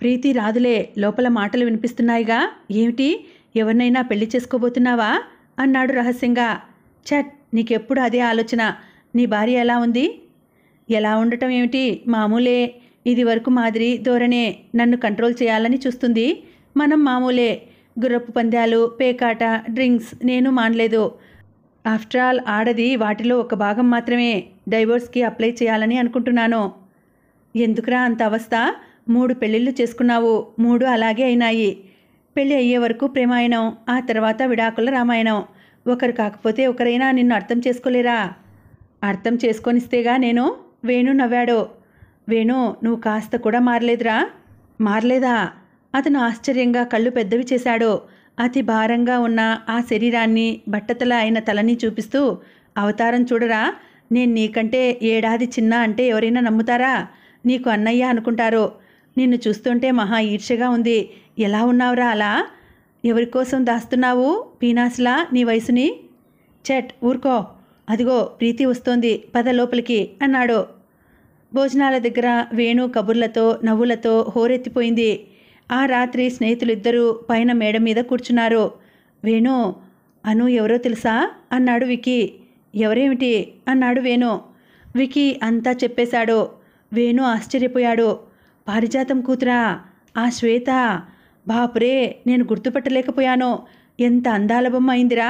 S1: ప్రీతి రాదులే లోపల మాటలు వినిపిస్తున్నాయిగా ఏమిటి ఎవరినైనా పెళ్లి చేసుకోబోతున్నావా అన్నాడు రహస్యంగా చట్ నీకెప్పుడు అదే ఆలోచన నీ భార్య ఎలా ఉంది ఎలా ఉండటం ఏమిటి మామూలే ఇది వరకు మాదిరి ధోరణే నన్ను కంట్రోల్ చేయాలని చూస్తుంది మనం మామూలే గుర్రపు పందాలు పేకాట డ్రింక్స్ నేను మానలేదు ఆఫ్టర్ ఆల్ ఆడది వాటిలో ఒక భాగం మాత్రమే డైవోర్స్కి అప్లై చేయాలని అనుకుంటున్నాను ఎందుకురా అంత అవస్థ మూడు పెళ్ళిళ్ళు చేసుకున్నావు మూడు అలాగే అయినాయి పెళ్ళి అయ్యే వరకు ప్రేమాయణం ఆ తర్వాత విడాకుల రామాయణం ఒకరు కాకపోతే ఒకరైనా నిన్ను అర్థం చేసుకోలేరా అర్థం చేసుకొనిస్తేగా నేను వేణు నవ్వాడు వేణు నువ్వు కాస్త కూడా మారలేదురా మారలేదా అతను ఆశ్చర్యంగా కళ్ళు పెద్దవి చేశాడో అతి భారంగా ఉన్న ఆ శరీరాన్ని బట్టతల అయిన తలని చూపిస్తూ అవతారం చూడరా నేను నీకంటే ఏడాది చిన్న అంటే ఎవరైనా నమ్ముతారా నీకు అన్నయ్య అనుకుంటారో నిన్ను చూస్తుంటే మహా ఈర్ష్యగా ఉంది ఎలా ఉన్నావురా అలా ఎవరి కోసం దాస్తున్నావు పీనాస్లా నీ వయసుని చెట్ ఊరుకో అదిగో ప్రీతి వస్తోంది పద లోపలికి అన్నాడు భోజనాల దగ్గర వేణు కబుర్లతో నవ్వులతో హోరెత్తిపోయింది ఆ రాత్రి స్నేహితులిద్దరూ పైన మేడ మీద కూర్చున్నారు వేణు అను ఎవరో తెలుసా అన్నాడు వికీ ఎవరేమిటి అన్నాడు వేణు వికీ అంతా చెప్పేశాడు వేణు ఆశ్చర్యపోయాడు పారిజాతం కూతురా ఆ శ్వేత బాపురే నేను గుర్తుపట్టలేకపోయాను ఎంత అందాల బొమ్మ అయిందిరా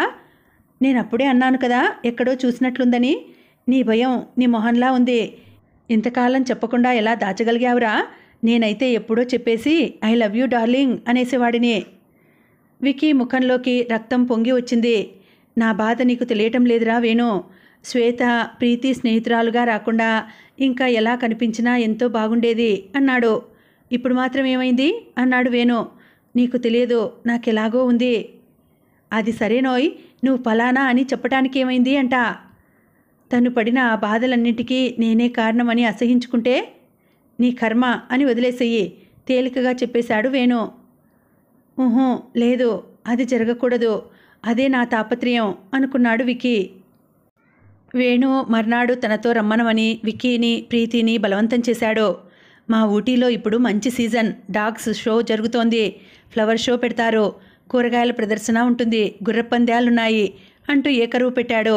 S1: నేను అప్పుడే అన్నాను కదా ఎక్కడో చూసినట్లుందని నీ భయం నీ మొహంలా ఉంది ఇంతకాలం చెప్పకుండా ఎలా దాచగలిగావురా నేనైతే ఎప్పుడో చెప్పేసి ఐ లవ్ యూ డార్లింగ్ అనేసేవాడిని వికీ ముఖంలోకి రక్తం పొంగి వచ్చింది నా బాధ నీకు తెలియటం లేదురా వేణు శ్వేత ప్రీతి స్నేహితురాలుగా రాకుండా ఇంకా ఎలా కనిపించినా ఎంతో బాగుండేది అన్నాడు ఇప్పుడు మాత్రం ఏమైంది అన్నాడు వేణు నీకు తెలియదు నాకెలాగో ఉంది అది సరేనోయ్ నువ్వు ఫలానా అని చెప్పటానికి ఏమైంది అంట తను పడిన ఆ బాధలన్నింటికీ నేనే కారణమని అసహించుకుంటే నీ కర్మ అని వదిలేసేయి తేలికగా చెప్పేశాడు వేణు ఊహూ లేదు అది జరగకూడదు అదే నా తాపత్రయం అనుకున్నాడు వికీ వేణు మర్నాడు తనతో రమ్మనమని విక్కీని ప్రీతిని బలవంతం చేశాడో మా ఊటీలో ఇప్పుడు మంచి సీజన్ డాగ్స్ షో జరుగుతోంది ఫ్లవర్ షో పెడతారు కూరగాయల ప్రదర్శన ఉంటుంది గుర్రపంద్యాలున్నాయి అంటూ ఏకరువు పెట్టాడో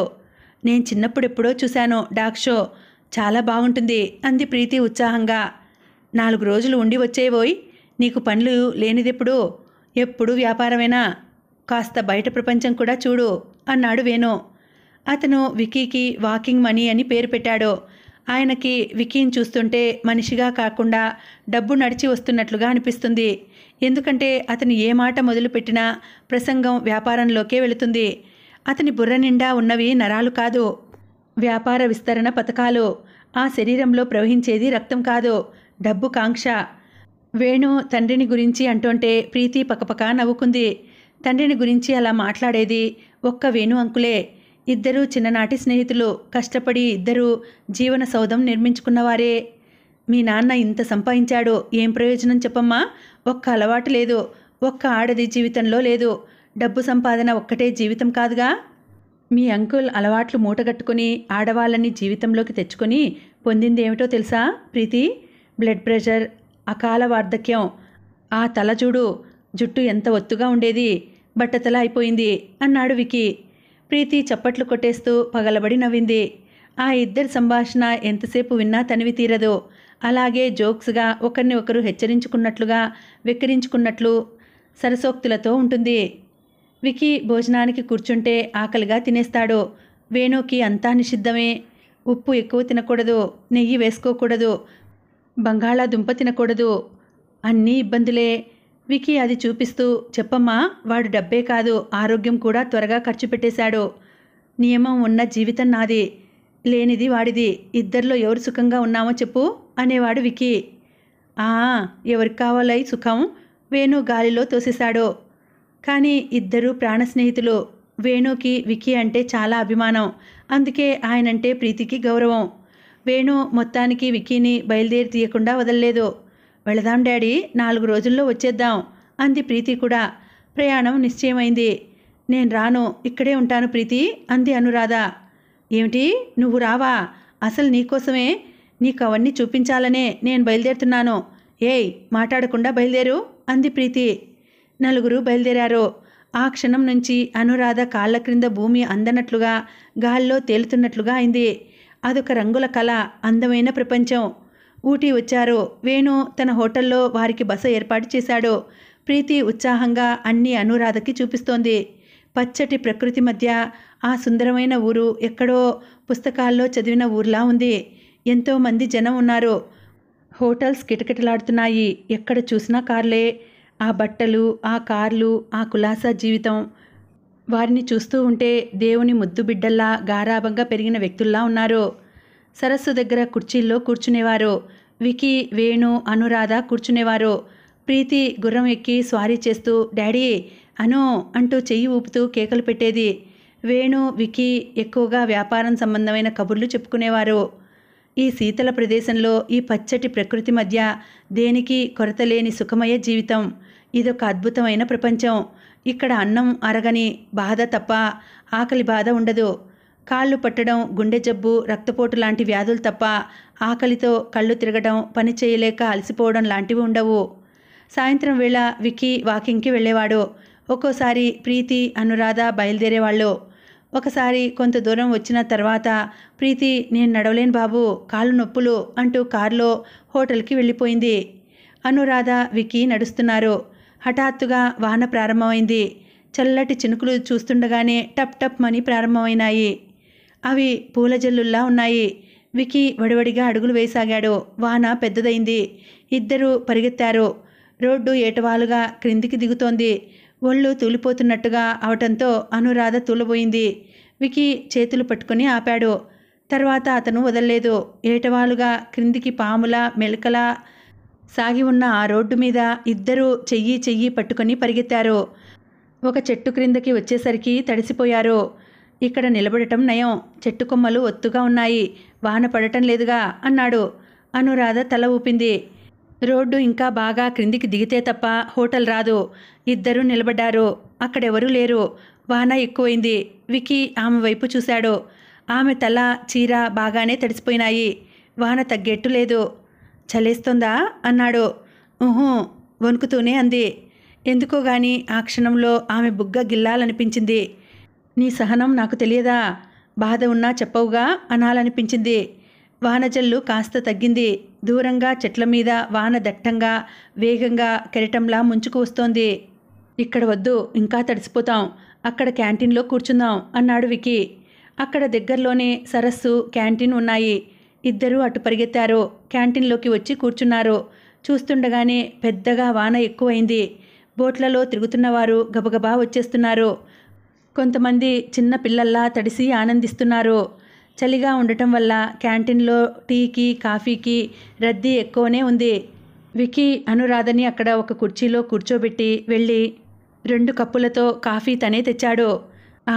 S1: నేను చిన్నప్పుడెప్పుడో చూశాను డాగ్ షో చాలా బాగుంటుంది అంది ప్రీతి ఉత్సాహంగా నాలుగు రోజులు ఉండి వచ్చేవోయ్ నీకు పనులు లేనిదెప్పుడు ఎప్పుడు వ్యాపారమేనా కాస్త బయట ప్రపంచం కూడా చూడు అన్నాడు వేణు అతను వికీకి వాకింగ్ మనీ అని పేరు పెట్టాడో ఆయనకి వికీని చూస్తుంటే మనిషిగా కాకుండా డబ్బు నడిచి వస్తున్నట్లుగా అనిపిస్తుంది ఎందుకంటే అతను ఏ మాట మొదలుపెట్టినా ప్రసంగం వ్యాపారంలోకే వెళుతుంది అతని బుర్ర నిండా ఉన్నవి నరాలు కాదు వ్యాపార విస్తరణ పథకాలు ఆ శరీరంలో ప్రవహించేది రక్తం కాదు డబ్బు కాంక్ష వేణు తండ్రిని గురించి అంటుంటే ప్రీతి పకపక నవ్వుకుంది తండ్రిని గురించి అలా మాట్లాడేది ఒక్క వేణు అంకులే ఇద్దరు చిన్ననాటి స్నేహితులు కష్టపడి ఇద్దరు జీవన సౌధం నిర్మించుకున్నవారే మీ నాన్న ఇంత సంపాదించాడు ఏం ప్రయోజనం చెప్పమ్మా ఒక్క అలవాటు లేదు ఒక్క ఆడది జీవితంలో లేదు డబ్బు సంపాదన ఒక్కటే జీవితం కాదుగా మీ అంకుల్ అలవాట్లు మూటగట్టుకుని ఆడవాళ్ళని జీవితంలోకి తెచ్చుకొని పొందింది ఏమిటో తెలుసా ప్రీతి బ్లడ్ ప్రెషర్ అకాల వార్ధక్యం ఆ తలచూడు జుట్టు ఎంత ఒత్తుగా ఉండేది బట్టతల అయిపోయింది అన్నాడు వికీ ప్రీతి చప్పట్లు కొట్టేస్తూ పగలబడి నవ్వింది ఆ ఇద్దరి సంభాషణ ఎంతసేపు విన్నా తనివి తీరదు అలాగే జోక్స్గా ఒకరిని ఒకరు హెచ్చరించుకున్నట్లుగా వెక్కిరించుకున్నట్లు సరసోక్తులతో ఉంటుంది వికీ భోజనానికి కూర్చుంటే ఆకలిగా తినేస్తాడు వేణుకి అంతా నిషిద్ధమే ఉప్పు ఎక్కువ తినకూడదు నెయ్యి వేసుకోకూడదు బంగాళాదుంప తినకూడదు అన్నీ ఇబ్బందులే వికీ అది చూపిస్తూ చెప్పమ్మా వాడు డబ్బే కాదు ఆరోగ్యం కూడా త్వరగా ఖర్చు పెట్టేశాడు నియమం ఉన్న జీవితం నాది లేనిది వాడిది ఇద్దరిలో ఎవరు సుఖంగా ఉన్నామో చెప్పు అనేవాడు వికీ ఆ ఎవరికి కావాలై సుఖం వేణు గాలిలో తోసేశాడు కానీ ఇద్దరు ప్రాణ స్నేహితులు వేణుకి వికీ అంటే చాలా అభిమానం అందుకే ఆయనంటే ప్రీతికి గౌరవం వేణు మొత్తానికి వికీని బయలుదేరి తీయకుండా వదలలేదు వెళదాం డాడీ నాలుగు రోజుల్లో వచ్చేద్దాం అంది ప్రీతి కూడా ప్రయాణం నిశ్చయమైంది నేను రాను ఇక్కడే ఉంటాను ప్రీతి అంది అనురాధ ఏమిటి నువ్వు రావా అసలు నీకోసమే నీకు అవన్నీ చూపించాలనే నేను బయలుదేరుతున్నాను ఏయ్ మాట్లాడకుండా బయలుదేరు అంది ప్రీతి నలుగురు బయలుదేరారు ఆ క్షణం నుంచి అనురాధ కాళ్ళ క్రింద భూమి అందనట్లుగా గాల్లో తేలుతున్నట్లుగా అయింది అదొక రంగుల కళ అందమైన ప్రపంచం ఊటీ వచ్చారు వేణు తన హోటల్లో వారికి బస ఏర్పాటు చేశాడు ప్రీతి ఉత్సాహంగా అన్ని అనురాధకి చూపిస్తోంది పచ్చటి ప్రకృతి మధ్య ఆ సుందరమైన ఊరు ఎక్కడో పుస్తకాల్లో చదివిన ఊర్లా ఉంది ఎంతోమంది జనం ఉన్నారు హోటల్స్ కిటకిటలాడుతున్నాయి ఎక్కడ చూసినా కార్లే ఆ బట్టలు ఆ కార్లు ఆ కులాసా జీవితం వారిని చూస్తూ ఉంటే దేవుని ముద్దు బిడ్డల్లా గారాభంగా పెరిగిన వ్యక్తుల్లా ఉన్నారు సరస్సు దగ్గర కుర్చీల్లో కూర్చునేవారు వికీ వేణు అనురాధ కూర్చునేవారు ప్రీతి గుర్రం ఎక్కి స్వారీ చేస్తూ డాడీ అను అంటూ చెయ్యి ఊపుతూ కేకలు పెట్టేది వేణు వికీ ఎక్కువగా వ్యాపారం సంబంధమైన కబుర్లు చెప్పుకునేవారు ఈ శీతల ప్రదేశంలో ఈ పచ్చటి ప్రకృతి మధ్య దేనికి కొరత లేని సుఖమయ జీవితం ఇదొక అద్భుతమైన ప్రపంచం ఇక్కడ అన్నం అరగని బాధ తప్ప ఆకలి బాధ ఉండదు కాళ్ళు పట్టడం గుండె జబ్బు రక్తపోటు లాంటి వ్యాధులు తప్ప ఆకలితో కళ్ళు తిరగడం పని చేయలేక అలసిపోవడం లాంటివి ఉండవు సాయంత్రం వేళ విక్కీ వాకింగ్కి వెళ్ళేవాడు ఒక్కోసారి ప్రీతి అనురాధ బయలుదేరేవాళ్ళు ఒకసారి కొంత దూరం వచ్చిన తర్వాత ప్రీతి నేను నడవలేను బాబు కాళ్ళు నొప్పులు అంటూ కారులో హోటల్కి వెళ్ళిపోయింది అనురాధ విక్కీ నడుస్తున్నారు హఠాత్తుగా వాన ప్రారంభమైంది చల్లటి చినుకులు చూస్తుండగానే టప్ టప్ మని ప్రారంభమైనాయి అవి పూల జల్లుల్లా ఉన్నాయి వికీ వడివడిగా అడుగులు వేసాగాడు వాన పెద్దదైంది ఇద్దరూ పరిగెత్తారు రోడ్డు ఏటవాలుగా క్రిందికి దిగుతోంది ఒళ్ళు తూలిపోతున్నట్టుగా అవటంతో అనురాధ తూలబోయింది వికీ చేతులు పట్టుకుని ఆపాడు తర్వాత అతను వదలలేదు ఏటవాలుగా క్రిందికి పాముల మెలకల సాగి ఉన్న ఆ రోడ్డు మీద ఇద్దరూ చెయ్యి చెయ్యి పట్టుకొని పరిగెత్తారు ఒక చెట్టు క్రిందకి వచ్చేసరికి తడిసిపోయారు ఇక్కడ నిలబడటం నయం చెట్టు కొమ్మలు ఒత్తుగా ఉన్నాయి వాన పడటం లేదుగా అన్నాడు అనురాధ తల ఊపింది రోడ్డు ఇంకా బాగా క్రిందికి దిగితే తప్ప హోటల్ రాదు ఇద్దరూ నిలబడ్డారు అక్కడెవరూ లేరు వాన ఎక్కువైంది వికీ ఆమె వైపు చూశాడు ఆమె తల చీర బాగానే తడిసిపోయినాయి వాన తగ్గేట్టు లేదు చలేస్తుందా అన్నాడు ఊహూ వణుకుతూనే అంది ఎందుకోగాని ఆ క్షణంలో ఆమె బుగ్గ గిల్లాలనిపించింది నీ సహనం నాకు తెలియదా బాధ ఉన్నా చెప్పవుగా అనాలనిపించింది వానజల్లు కాస్త తగ్గింది దూరంగా చెట్ల మీద వాన దట్టంగా వేగంగా కెరటంలా ముంచుకు వస్తోంది ఇక్కడ వద్దు ఇంకా తడిసిపోతాం అక్కడ క్యాంటీన్లో కూర్చుందాం అన్నాడు వికి అక్కడ దగ్గరలోనే సరస్సు క్యాంటీన్ ఉన్నాయి ఇద్దరూ అటు పరిగెత్తారు క్యాంటీన్లోకి వచ్చి కూర్చున్నారు చూస్తుండగానే పెద్దగా వాన ఎక్కువైంది బోట్లలో తిరుగుతున్నవారు గబగబా వచ్చేస్తున్నారు కొంతమంది చిన్న పిల్లల్లా తడిసి ఆనందిస్తున్నారు చలిగా ఉండటం వల్ల క్యాంటీన్లో టీకి కాఫీకి రద్దీ ఎక్కువనే ఉంది వికీ అనురాధని అక్కడ ఒక కుర్చీలో కూర్చోబెట్టి వెళ్ళి రెండు కప్పులతో కాఫీ తనే తెచ్చాడు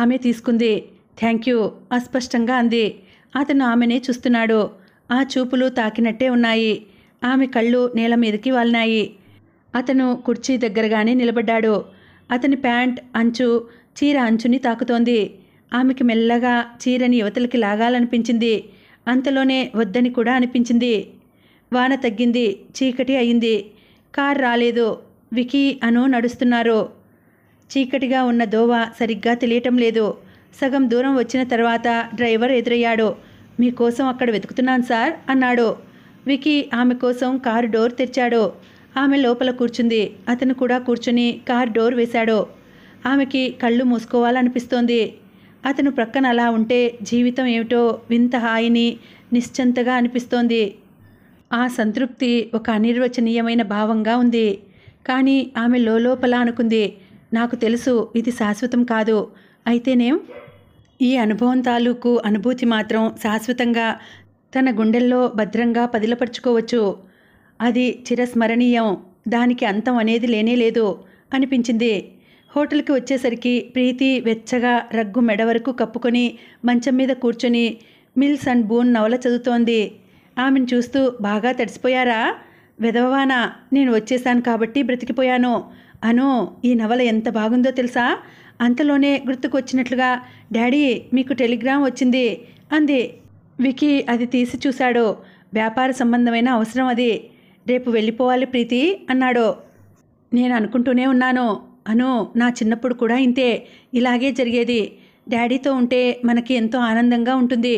S1: ఆమె తీసుకుంది థ్యాంక్ యూ అస్పష్టంగా అంది అతను ఆమెనే చూస్తున్నాడు ఆ చూపులు తాకినట్టే ఉన్నాయి ఆమె కళ్ళు నేల మీదకి వాలినాయి అతను కుర్చీ దగ్గరగానే నిలబడ్డాడు అతని ప్యాంట్ అంచు చీర అంచుని తాకుతోంది ఆమెకి మెల్లగా చీరని యువతలకి లాగాలనిపించింది అంతలోనే వద్దని కూడా అనిపించింది వాన తగ్గింది చీకటి అయింది కార్ రాలేదు వికీ అను నడుస్తున్నారు చీకటిగా ఉన్న దోవ సరిగ్గా తెలియటం లేదు సగం దూరం వచ్చిన తర్వాత డ్రైవర్ ఎదురయ్యాడు మీకోసం అక్కడ వెతుకుతున్నాను సార్ అన్నాడు వికీ ఆమె కోసం కారు డోర్ తెరిచాడు ఆమె లోపల కూర్చుంది అతను కూడా కూర్చుని కార్ డోర్ వేశాడు ఆమెకి కళ్ళు మూసుకోవాలనిపిస్తోంది అతను ప్రక్కన అలా ఉంటే జీవితం ఏమిటో వింత హాయిని నిశ్చంతగా అనిపిస్తోంది ఆ సంతృప్తి ఒక అనిర్వచనీయమైన భావంగా ఉంది కానీ ఆమె లోపల అనుకుంది నాకు తెలుసు ఇది శాశ్వతం కాదు అయితేనేం ఈ అనుభవం తాలూకు అనుభూతి మాత్రం శాశ్వతంగా తన గుండెల్లో భద్రంగా పదిలపరుచుకోవచ్చు అది చిరస్మరణీయం దానికి అంతం అనేది లేనేలేదు అనిపించింది హోటల్కి వచ్చేసరికి ప్రీతి వెచ్చగా రగ్గు మెడ వరకు కప్పుకొని మంచం మీద కూర్చొని మిల్స్ అండ్ బూన్ నవల చదువుతోంది ఆమెను చూస్తూ బాగా తడిసిపోయారా విధవవానా నేను వచ్చేసాను కాబట్టి బ్రతికిపోయాను అను ఈ నవల ఎంత బాగుందో తెలుసా అంతలోనే గుర్తుకొచ్చినట్లుగా డాడీ మీకు టెలిగ్రామ్ వచ్చింది అంది వికీ అది తీసి చూశాడు వ్యాపార సంబంధమైన అవసరం అది రేపు వెళ్ళిపోవాలి ప్రీతి అన్నాడు నేను అనుకుంటూనే ఉన్నాను అనో నా చిన్నప్పుడు కూడా ఇంతే ఇలాగే జరిగేది డాడీతో ఉంటే మనకి ఎంతో ఆనందంగా ఉంటుంది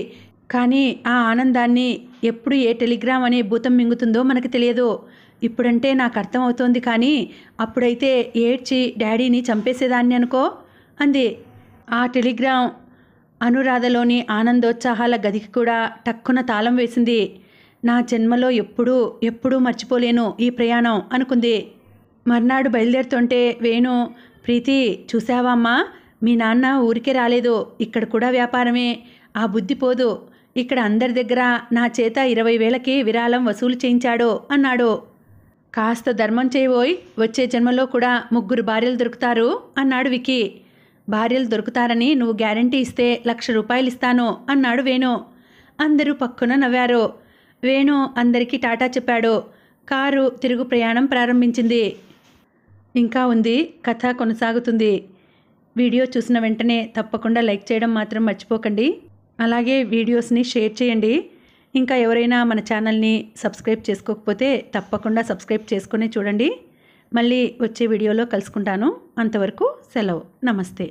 S1: కానీ ఆ ఆనందాన్ని ఎప్పుడు ఏ టెలిగ్రామ్ అనే భూతం మింగుతుందో మనకు తెలియదు ఇప్పుడంటే నాకు అర్థమవుతోంది కానీ అప్పుడైతే ఏడ్చి డాడీని చంపేసేదాన్ని అనుకో అంది ఆ టెలిగ్రామ్ అనురాధలోని ఆనందోత్సాహాల గదికి కూడా టక్కున తాళం వేసింది నా జన్మలో ఎప్పుడూ ఎప్పుడూ మర్చిపోలేను ఈ ప్రయాణం అనుకుంది మర్నాడు బయలుదేరుతుంటే వేణు ప్రీతి చూసావామ్మా మీ నాన్న ఊరికే రాలేదు ఇక్కడ కూడా వ్యాపారమే ఆ బుద్ధి పోదు ఇక్కడ అందరి దగ్గర నా చేత ఇరవై వేలకి విరాళం వసూలు చేయించాడు అన్నాడు కాస్త ధర్మం చేయబోయ్ వచ్చే జన్మలో కూడా ముగ్గురు భార్యలు దొరుకుతారు అన్నాడు వికి భార్యలు దొరుకుతారని నువ్వు గ్యారంటీ ఇస్తే లక్ష రూపాయలు ఇస్తాను అన్నాడు వేణు అందరూ పక్కున నవ్వారు వేణు అందరికీ టాటా చెప్పాడు కారు తిరుగు ప్రయాణం ప్రారంభించింది ఇంకా ఉంది కథ కొనసాగుతుంది వీడియో చూసిన వెంటనే తప్పకుండా లైక్ చేయడం మాత్రం మర్చిపోకండి అలాగే వీడియోస్ని షేర్ చేయండి ఇంకా ఎవరైనా మన ఛానల్ని సబ్స్క్రైబ్ చేసుకోకపోతే తప్పకుండా సబ్స్క్రైబ్ చేసుకుని చూడండి మళ్ళీ వచ్చే వీడియోలో కలుసుకుంటాను అంతవరకు సెలవు నమస్తే